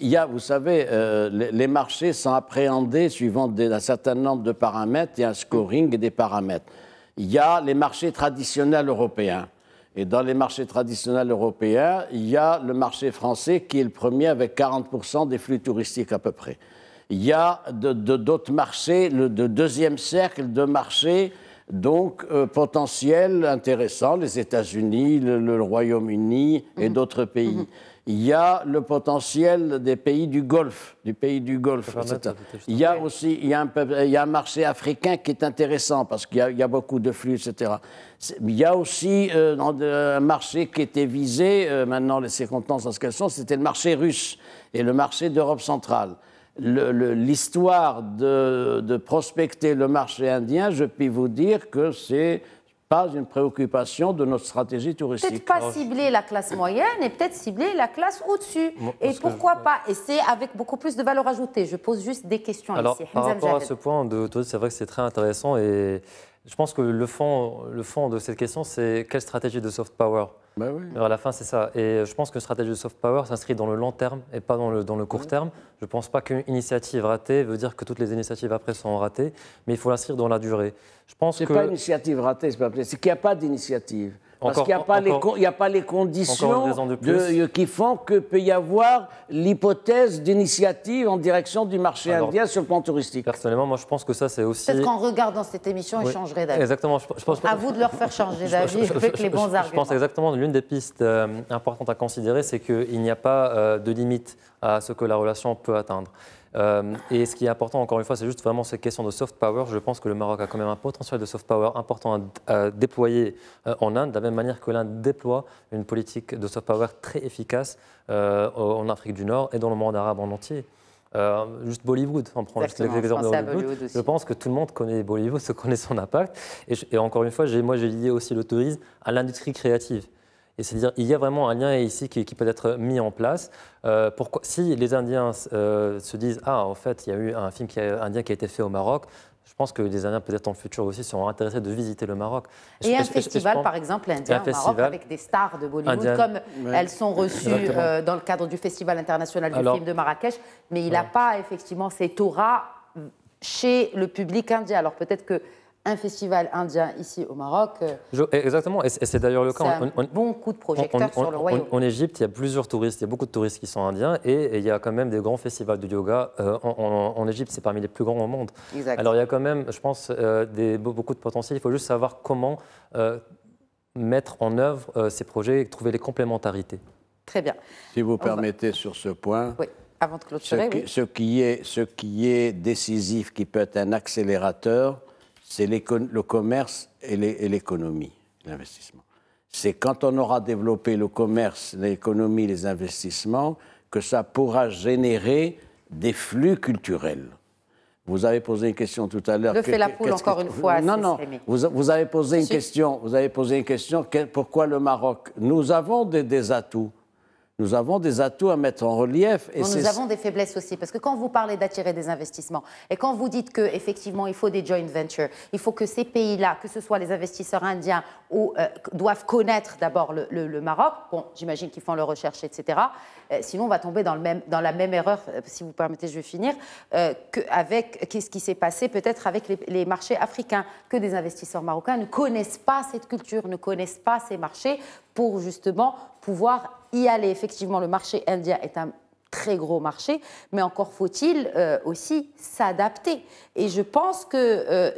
y a, vous savez, euh, les, marchés sont appréhendés suivant un certain nombre de paramètres. Il y a un scoring des paramètres. Il y a les marchés traditionnels européens. Et dans les marchés traditionnels européens, il y a le marché français qui est le premier avec 40% des flux touristiques à peu près. Il y a d'autres marchés, le de deuxième cercle de marchés donc euh, potentiels intéressants, les États-Unis, le, Royaume-Uni et mhm. d'autres pays. Mhm. Il y a le potentiel des pays du Golfe, du pays du Golfe, etc. Il y a aussi il y a un, marché africain qui est intéressant parce qu'il y, a beaucoup de flux, etc. Il y a aussi euh, euh, un marché qui était visé, euh, maintenant les circonstances dans ce qu'elles sont, c'était le marché russe et le marché d'Europe centrale l'histoire de, de, prospecter le marché indien, je puis vous dire que c'est pas une préoccupation de notre stratégie touristique. Peut-être pas
cibler la classe moyenne et peut-être cibler la classe au-dessus. et pourquoi pas Et c'est avec beaucoup plus de valeur ajoutée. Je pose juste des questions Alors, ici. Par rapport à ce
point de c'est vrai que c'est très intéressant et je pense que le fond, le fond de cette question, c'est quelle stratégie de soft power à bah la fin, c'est ça. Et euh, je pense que stratégie de soft power s'inscrit dans le long terme et pas dans le, dans le court terme. Je ne pense pas qu'une initiative ratée veut dire que toutes les initiatives après sont ratées, mais il faut l'inscrire dans la durée. Je pense que. pas
initiative ratée, c'est C'est qu'il n'y a pas d'initiative. Parce qu'il n'y a, pas les conditions euh, qui font que peut y avoir l'hypothèse d'initiative en direction du marché indien sur le plan touristique. Personnellement, moi je pense que ça c'est aussi. Peut-être qu'en
regardant cette émission, ils changeraient d'avis.
Exactement. Je, pense À vous
de leur faire changer d'avis avec les bons arguments. Je pense
exactement. L'une des pistes euh, importantes à considérer, c'est qu'il n'y a pas euh, de limite à ce que la relation peut atteindre. Euh, et ce qui est important, encore une fois, c'est juste vraiment cette question de soft power. Je pense que le Maroc a quand même un potentiel de soft power important à, déployer euh, en Inde, de la même manière que l'Inde déploie une politique de soft power très efficace euh, en Afrique du Nord et dans le monde arabe en entier. juste Bollywood, on prend juste l'exemple de Bollywood. je pense que tout le monde connaît Bollywood, se connaît son impact. Et, et encore une fois, moi j'ai lié aussi le tourisme à l'industrie créative. Et c'est-à-dire, il y a vraiment un lien ici qui, peut être mis en place. Euh, pourquoi, si les Indiens euh, se disent Ah, en fait, il y a eu un film qui indien qui a été fait au Maroc, je pense que les Indiens, peut-être en futur aussi, seront intéressés de visiter le Maroc. Et, un festival, par exemple, indien au Maroc, avec
des stars de Bollywood, comme elles sont reçues euh, dans le cadre du Festival international du film de Marrakech. Mais il n'a pas, effectivement, cette aura chez le public indien. Alors peut-être que un festival indien ici au Maroc. Euh,
eh, exactement, et c'est d'ailleurs le cas. Un bon coup de projecteur sur le royaume. En Égypte, il y a plusieurs touristes, il y a beaucoup de touristes qui sont indiens, et, il y a quand même des grands festivals de yoga. Euh, en, Égypte, c'est parmi les plus grands au monde. Alors il y a quand même, je pense, euh, des, beaucoup de potentiel. Il faut juste savoir comment mettre en œuvre ces projets et trouver les
complémentarités. Très bien. Si vous permettez sur ce point. Oui.
Avant de clôturer, ce,
est, ce qui est décisif, qui peut être un accélérateur, c'est le commerce et l'économie, l'investissement. C'est quand on aura développé le commerce, l'économie, les investissements, que ça pourra générer des flux culturels. Vous avez posé une question tout à l'heure. Le fais la poule encore une fois. Non, non. Vous, avez posé une question. Vous avez posé une question. pourquoi le Maroc Nous avons des, atouts nous avons des atouts à mettre en relief. Et nous avons
des faiblesses aussi, parce que quand vous parlez d'attirer des investissements, et quand vous dites qu'effectivement il faut des joint ventures, il faut que ces pays-là, que ce soit les investisseurs indiens, euh, doivent connaître d'abord le, Maroc, bon, j'imagine qu'ils font leur recherche, etc. Euh, sinon, on va tomber dans, la même erreur, euh, si vous permettez, je vais finir, qu'est-ce qui s'est passé peut-être avec les marchés africains, que des investisseurs marocains ne connaissent pas cette culture, ne connaissent pas ces marchés, pour justement pouvoir y aller. Effectivement, le marché indien est un très gros marché, mais encore faut-il euh, aussi s'adapter. Et je pense que euh,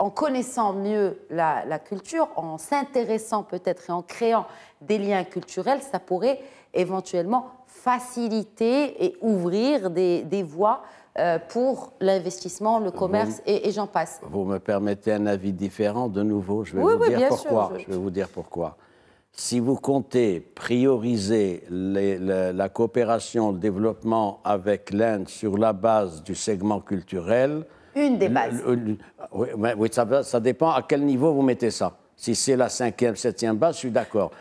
en connaissant mieux la, culture, en s'intéressant peut-être et en créant des liens culturels, ça pourrait éventuellement faciliter et ouvrir des, voies euh, pour l'investissement, le commerce et, j'en passe.
Vous me permettez un avis différent de nouveau Je vais vous dire pourquoi. je vais vous dire pourquoi si vous comptez prioriser la, coopération, le développement avec l'Inde sur la base du segment culturel. Une des bases. oui, ça, dépend à quel niveau vous mettez ça. Si c'est la cinquième, septième base, je suis d'accord.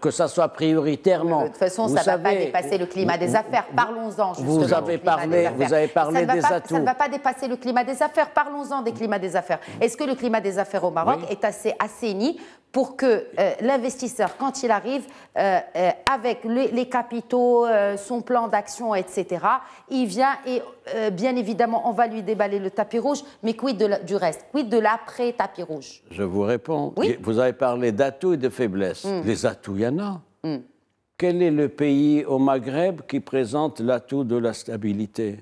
Que ça soit prioritairement. de toute façon, ça ne va pas dépasser le
climat des affaires. Parlons-en. Vous avez
parlé, vous avez parlé des atouts. Ça ne va pas
dépasser le climat des affaires. Parlons-en des climats des affaires. Est-ce que le climat des affaires au Maroc est assez assaini pour que euh, l'investisseur, quand il arrive, euh, euh, avec les capitaux, son plan d'action, etc., il vient et bien évidemment, on va lui déballer le tapis rouge, mais quid du reste Quid de l'après-tapis rouge
Je vous réponds. vous avez parlé d'atouts et de faiblesses. Mm. Les atouts, il y en a. Mm. Quel est le pays au Maghreb qui présente l'atout de la stabilité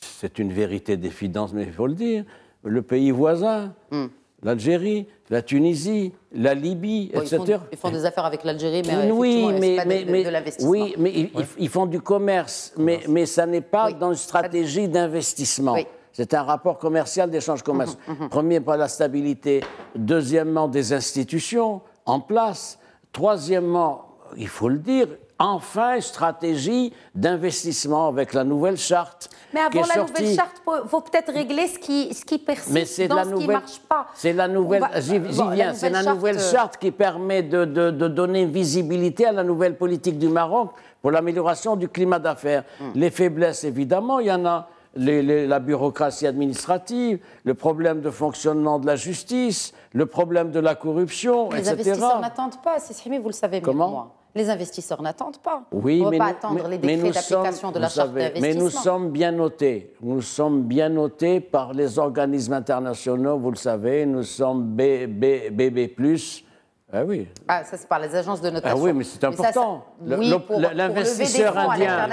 C'est une vérité des finances, mais il faut le dire. Le pays voisin. Mm l'Algérie, la Tunisie, la Libye, etc. Ils font, des
affaires avec l'Algérie, mais oui, mais, pas de, oui, mais
ils, font du commerce, mais, mais ça n'est pas dans une stratégie d'investissement. C'est un rapport commercial d'échange commerce mmh, mmh, mmh. Premier, pas la stabilité. Deuxièmement, des institutions en place. Troisièmement, il faut le dire, enfin stratégie d'investissement avec la nouvelle charte. Mais avant la nouvelle charte,
il faut peut-être régler ce qui, ce qui persiste ce qui ne marche pas.
C'est la nouvelle, j'y c'est la nouvelle euh, charte qui permet de, de, donner visibilité à la nouvelle politique du Maroc pour l'amélioration du climat d'affaires. Hmm. Les faiblesses, évidemment, il y en a. la bureaucratie administrative, le problème de fonctionnement de la justice, le problème de la corruption, les etc. Les investisseurs
n'attendent pas, c'est vous le savez mieux Comment moi les investisseurs n'attendent pas. Oui, On ne peut pas attendre les décrets d'application de la charte Mais nous sommes
bien notés. Nous sommes bien notés par les organismes internationaux, vous le savez. Nous sommes B, BB+, ah oui. Ah,
ça, c'est par les agences de notation. Ah oui, mais c'est important. L'investisseur indien,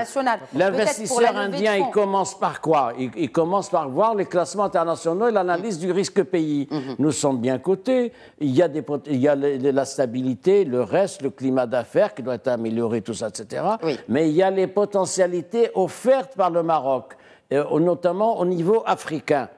l'investisseur indien il
commence par quoi il, commence par voir les classements internationaux et l'analyse du risque pays. Mhm. Nous sommes bien cotés, il y a, des, la stabilité, le reste, le climat d'affaires qui doit être amélioré, tout ça, etc. Mais il y a les potentialités offertes par le Maroc, euh, notamment au niveau africain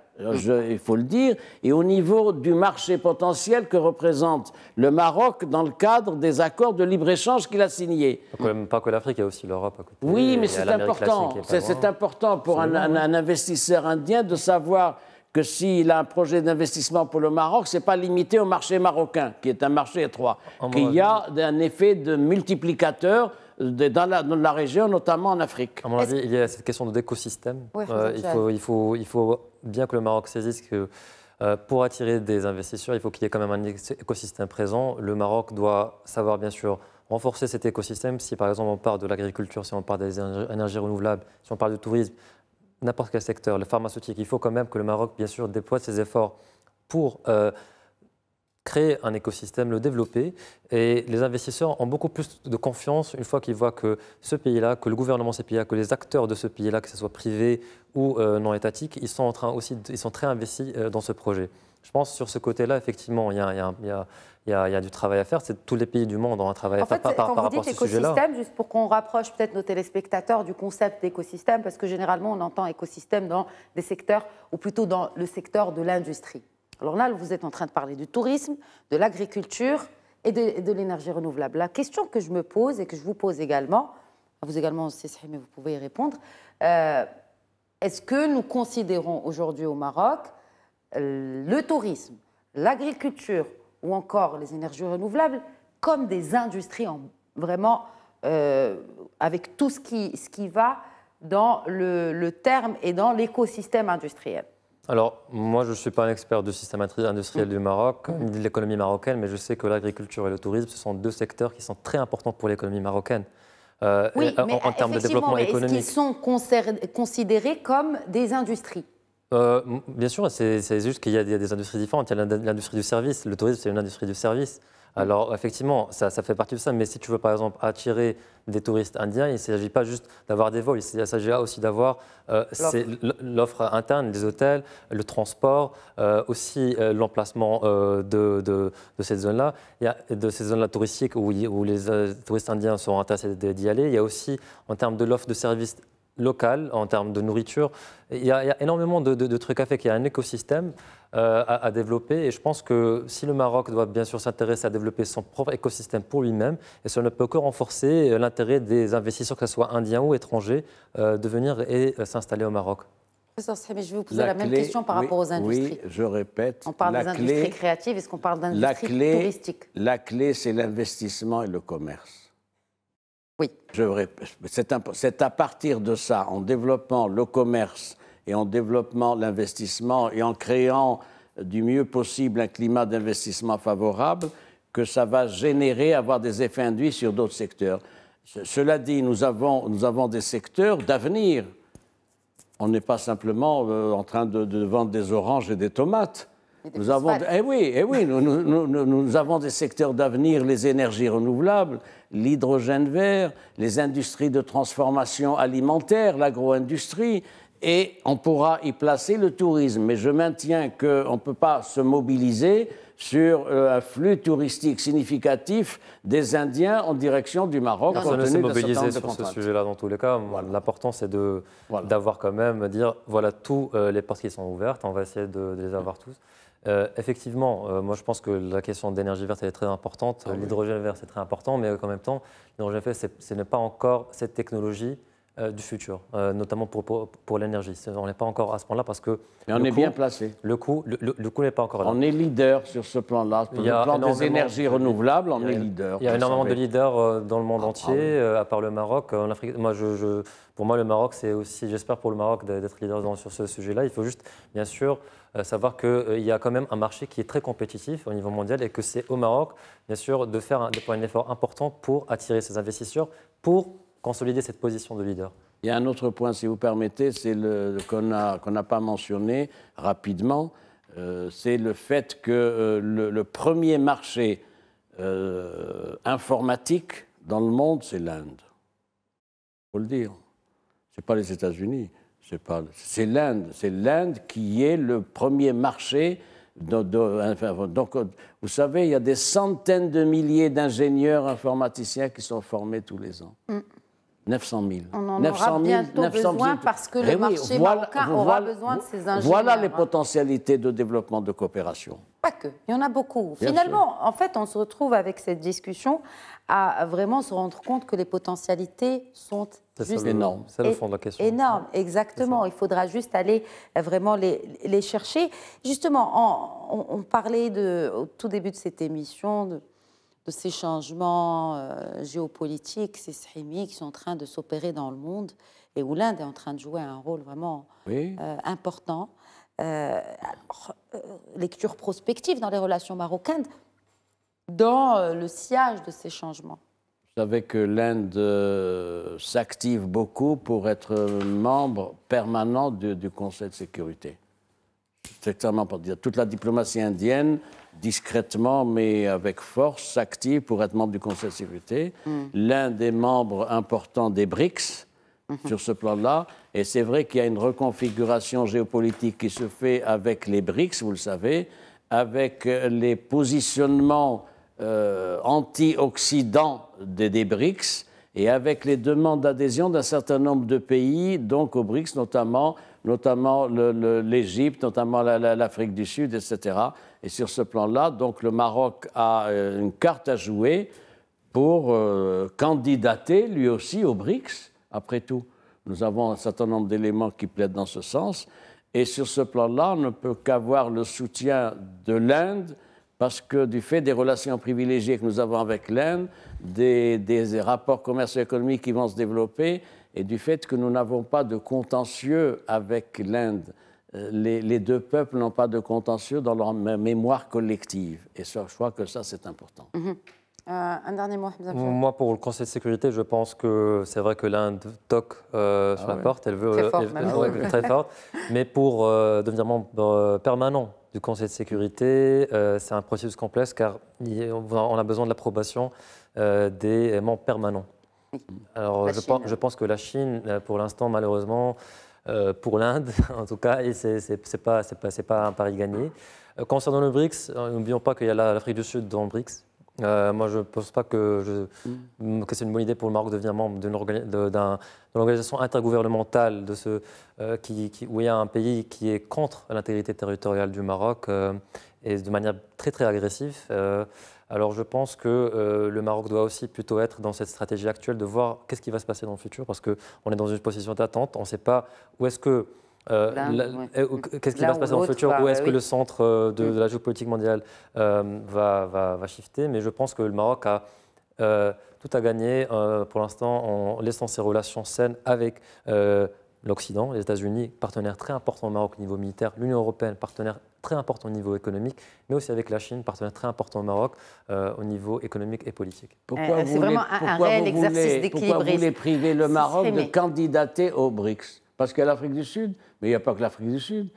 il faut le dire, et au niveau du marché potentiel que représente le Maroc dans le cadre des accords de libre-échange qu'il a signés.
Quand même pas que l'Afrique, il y a aussi l'Europe à côté.
Oui, mais c'est important. C'est important pour un, investisseur indien de savoir que s'il a un projet d'investissement pour le Maroc, ce n'est pas limité au marché marocain, qui est un marché étroit, qu'il y a un effet de multiplicateur dans, la, région, notamment en Afrique. À mon avis, il y a cette question
d'écosystème. Oui, euh, il, faut, il, faut, il faut bien que le Maroc saisisse que euh, pour attirer des investisseurs, il faut qu'il y ait quand même un écosystème présent. Le Maroc doit savoir, bien sûr, renforcer cet écosystème. Si, par exemple, on parle de l'agriculture, si on parle des énergies renouvelables, si on parle du tourisme, n'importe quel secteur, le pharmaceutique, il faut quand même que le Maroc, bien sûr, déploie ses efforts pour euh, créer un écosystème, le développer. Et les investisseurs ont beaucoup plus de confiance une fois qu'ils voient que ce pays-là, que le gouvernement de ce pays-là, que les acteurs de ce pays-là, que ce soit privé ou euh, non étatique, ils sont, en train aussi, ils sont très investis euh, dans ce projet. Je pense sur ce côté-là, effectivement, il y a, il du travail à faire. C'est tous les pays du monde ont un travail à faire par, sujet par, En rapport quand à écosystème,
juste pour qu'on rapproche peut-être nos téléspectateurs du concept d'écosystème, parce que généralement on entend écosystème dans des secteurs, ou plutôt dans le secteur de l'industrie. Alors là, vous êtes en train de parler du tourisme, de l'agriculture et de, l'énergie renouvelable. La question que je me pose et que je vous pose également, vous également, mais vous pouvez y répondre, euh, est-ce que nous considérons aujourd'hui au Maroc euh, le tourisme, l'agriculture ou encore les énergies renouvelables comme des industries vraiment euh, avec tout ce qui, va dans le terme et dans l'écosystème industriel
alors, moi, je ne suis pas un expert du système industriel du Maroc, de l'économie marocaine, mais je sais que l'agriculture et le tourisme, ce sont deux secteurs qui sont très importants pour l'économie marocaine. Euh, oui, euh, en, mais termes de développement mais économique. Ils sont
considérés comme des industries.
Euh, bien sûr, c'est juste qu'il y, y, a des industries différentes. Il y a l'industrie du service. Le tourisme, c'est une industrie du service. Mm. Alors effectivement, ça, fait partie de ça, mais si tu veux par exemple attirer des touristes indiens, il ne s'agit pas juste d'avoir des vols, il s'agit aussi d'avoir euh, l'offre interne, les hôtels, le transport, euh, aussi euh, l'emplacement de, cette zone-là. de ces zones-là touristiques où, les touristes indiens sont intéressés d'y aller. Il y a aussi en termes de l'offre de services local, en termes de nourriture. Il y a, énormément de, de, trucs à faire, il y a un écosystème. Euh, à, développer. Et je pense que si le Maroc doit bien sûr s'intéresser à développer son propre écosystème pour lui-même, et cela ne peut que renforcer euh, l'intérêt des investisseurs, que soient indiens ou étrangers, euh, de venir et s'installer
au Maroc.
Professeur je vais vous poser la, même question par rapport aux industries.
Oui, je répète. On parle des industries
créatives, est-ce qu'on parle d'industries touristiques
La clé, c'est l'investissement et le commerce. Oui. C'est à partir de ça, en développant le commerce et en développant l'investissement et en créant du mieux possible un climat d'investissement favorable, que ça va générer, avoir des effets induits sur d'autres secteurs. Cela dit, nous avons, des secteurs d'avenir. On n'est pas simplement euh, en train de, vendre des oranges et des tomates. nous avons, eh oui, eh oui nous, nous, avons des secteurs d'avenir, les énergies renouvelables, l'hydrogène vert, les industries de transformation alimentaire, l'agro-industrie, et on pourra y placer le tourisme. Mais je maintiens qu'on ne peut pas se mobiliser sur euh, un flux touristique significatif des Indiens en direction du Maroc. On ne se mobiliser sur ce
sujet-là dans tous les cas. L'important, c'est de, d'avoir quand même, dire, voilà, tous euh, les portes qui sont ouvertes, on va essayer de, les avoir tous. Euh, effectivement, moi je pense que la question d'énergie verte elle est très importante, ah l'hydrogène vert c'est très important, mais en même temps, l'hydrogène vert, ce n'est pas encore cette technologie euh, du futur, euh, notamment pour, pour, l'énergie. On n'est pas encore à ce point-là parce que. Mais on est bien placé. Le coût, le, le, coût n'est pas encore là. On est
leader sur ce plan-là. Sur le plan des énergies renouvelables, on est leader. Il y a énormément de
leaders euh, dans le monde ah, entier, à part le Maroc. En Afrique, moi, je, pour moi, le Maroc, c'est aussi, j'espère pour le Maroc, d'être leader sur ce sujet-là. Il faut juste, bien sûr, savoir qu'il y a quand même un marché qui est très compétitif au niveau mondial et que c'est au Maroc, bien sûr, de faire un, de un effort important pour attirer
ces investisseurs pour consolider cette position de leader. Il y a un autre point, si vous permettez, c'est le, qu'on n'a pas mentionné rapidement, euh, c'est le fait que euh, le, premier marché euh, informatique dans le monde, c'est l'Inde. Il faut le dire. Ce n'est pas les États-Unis, c'est, pas, c'est l'Inde. C'est l'Inde qui est le premier marché de, donc, vous savez, il y a des centaines de milliers d'ingénieurs informaticiens qui sont formés tous les ans. Mm. 900 000.
On en aura bientôt besoin parce que le eh marché aura besoin de ces ingénieurs. Voilà les hein.
potentialités de développement de coopération. Pas
que, il y en a beaucoup. Finalement, en fait, on se retrouve avec cette discussion à vraiment se rendre compte que les potentialités sont énormes. C'est le fond de la question. Énorme, exactement. Il faudra juste aller vraiment les, chercher. Justement, on, parlait de, au tout début de cette émission de de ces changements euh, géopolitiques, ces chimiques qui sont en train de s'opérer dans le monde et où l'Inde est en train de jouer un rôle vraiment euh, important. Euh, lecture prospective dans les relations marocaines, dans le sillage de ces changements.
Vous savez que l'Inde s'active beaucoup pour être membre permanent du, Conseil de sécurité. C'est extrêmement important. Toute la diplomatie indienne discrètement mais avec force, active, pour être membre du Conseil de sécurité, mm. l'un des membres importants des BRICS mm-hmm. sur ce plan-là. Et c'est vrai qu'il y a une reconfiguration géopolitique qui se fait avec les BRICS, vous le savez, avec euh, les positionnements euh, anti-Occident des, BRICS et avec les demandes d'adhésion d'un certain nombre de pays, donc aux BRICS notamment, notamment l'Égypte, notamment l'Afrique du Sud, etc. Et sur ce plan-là, donc le Maroc a euh, une carte à jouer pour euh, candidater lui aussi au BRICS, après tout. Nous avons un certain nombre d'éléments qui plaident dans ce sens. Et sur ce plan-là, on ne peut qu'avoir le soutien de l'Inde, parce que du fait des relations privilégiées que nous avons avec l'Inde, des, rapports commerciaux et économiques qui vont se développer, et du fait que nous n'avons pas de contentieux avec l'Inde, euh, les, deux peuples n'ont pas de contentieux dans leur mémoire collective. Et je crois que ça, c'est important. Mm-hmm.
Euh, un dernier mot, Moi,
pour le
Conseil de sécurité, je pense que c'est vrai que l'Inde toque euh, ah sur la porte, elle veut très, fort, très forte, mais pour devenir membre permanent du Conseil de sécurité, c'est un processus complexe car on a besoin de l'approbation des membres permanents. Alors, je je pense, que la Chine, pour l'instant, malheureusement, euh, pour l'Inde, en tout cas, et ce n'est pas, pas, un pari gagné. Euh, concernant le BRICS, euh, n'oublions pas qu'il y a l'Afrique du Sud dans le BRICS. moi, je ne pense pas mm. que, c'est une bonne idée pour le Maroc de devenir membre d'une organisation intergouvernementale de ce, où il y a un pays qui est contre l'intégrité territoriale du Maroc et de manière très très agressive. Alors je pense que euh, le Maroc doit aussi plutôt être dans cette stratégie actuelle de voir qu'est-ce qui va se passer dans le futur, parce qu'on est dans une position d'attente, on ne sait pas où est-ce que... Euh, euh, qu'est-ce qui va se passer dans le futur bah Où est-ce que le centre mm. de, la géopolitique mondiale va, va, shifter Mais je pense que le Maroc a tout à gagner pour l'instant en laissant ses relations saines avec l'Occident, les États-Unis, partenaire très important au Maroc au niveau militaire, l'Union européenne, partenaire très important au niveau économique, mais aussi avec la Chine, partenaire très important au Maroc euh, au niveau économique et politique. Pourquoi, voulez, vous,
priver
le Maroc de candidater au BRICS Parce a l'Afrique du Sud, mais il n'y a pas que l'Afrique du Sud.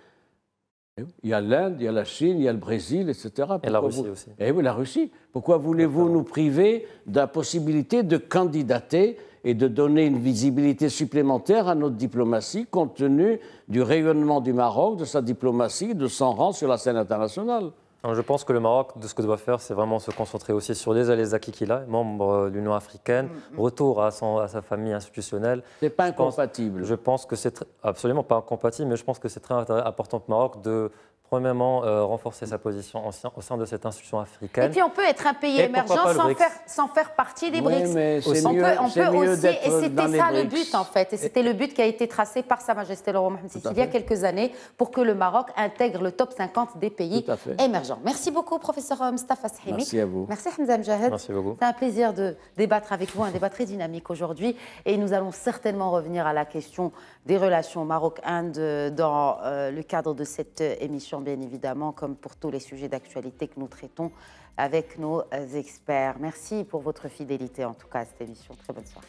Il y a l'Inde, il y a la Chine, il y a le Brésil, etc. et la Russie aussi. Et eh oui, la Russie. Pourquoi voulez-vous nous priver de la possibilité de candidater et de donner une visibilité supplémentaire à notre diplomatie compte tenu du rayonnement du Maroc, de sa diplomatie, de son rang sur la scène internationale. je
pense que le Maroc, de ce que doit faire, c'est vraiment se concentrer aussi sur les les acquis qu'il a, membre de l'Union africaine, mm, mm. retour à, son, à, sa famille institutionnelle. C'est pas incompatible. Je pense, je pense que c'est absolument pas incompatible, mais je pense que c'est très important pour le Maroc de premièrement, euh, renforcer sa position au sein de cette institution africaine. Et puis on
peut être un pays émergent sans faire, partie des BRICS. on peut, et c'était ça le but en fait, et c'était le but qui a été tracé par Sa Majesté le roi Mohamed il y a quelques années pour que le Maroc intègre le top 50 des pays émergents. Merci beaucoup, professeur Mustafa Sahimi. Merci à vous. Merci Hamza Mjahed. C'est un plaisir de débattre avec vous, un débat très dynamique aujourd'hui, et nous allons certainement revenir à la question des relations Maroc-Inde euh, dans euh, le cadre de cette émission bien évidemment, comme pour tous les sujets d'actualité que nous traitons avec nos experts. Merci pour votre fidélité, en tout cas, à cette émission. Très bonne soirée.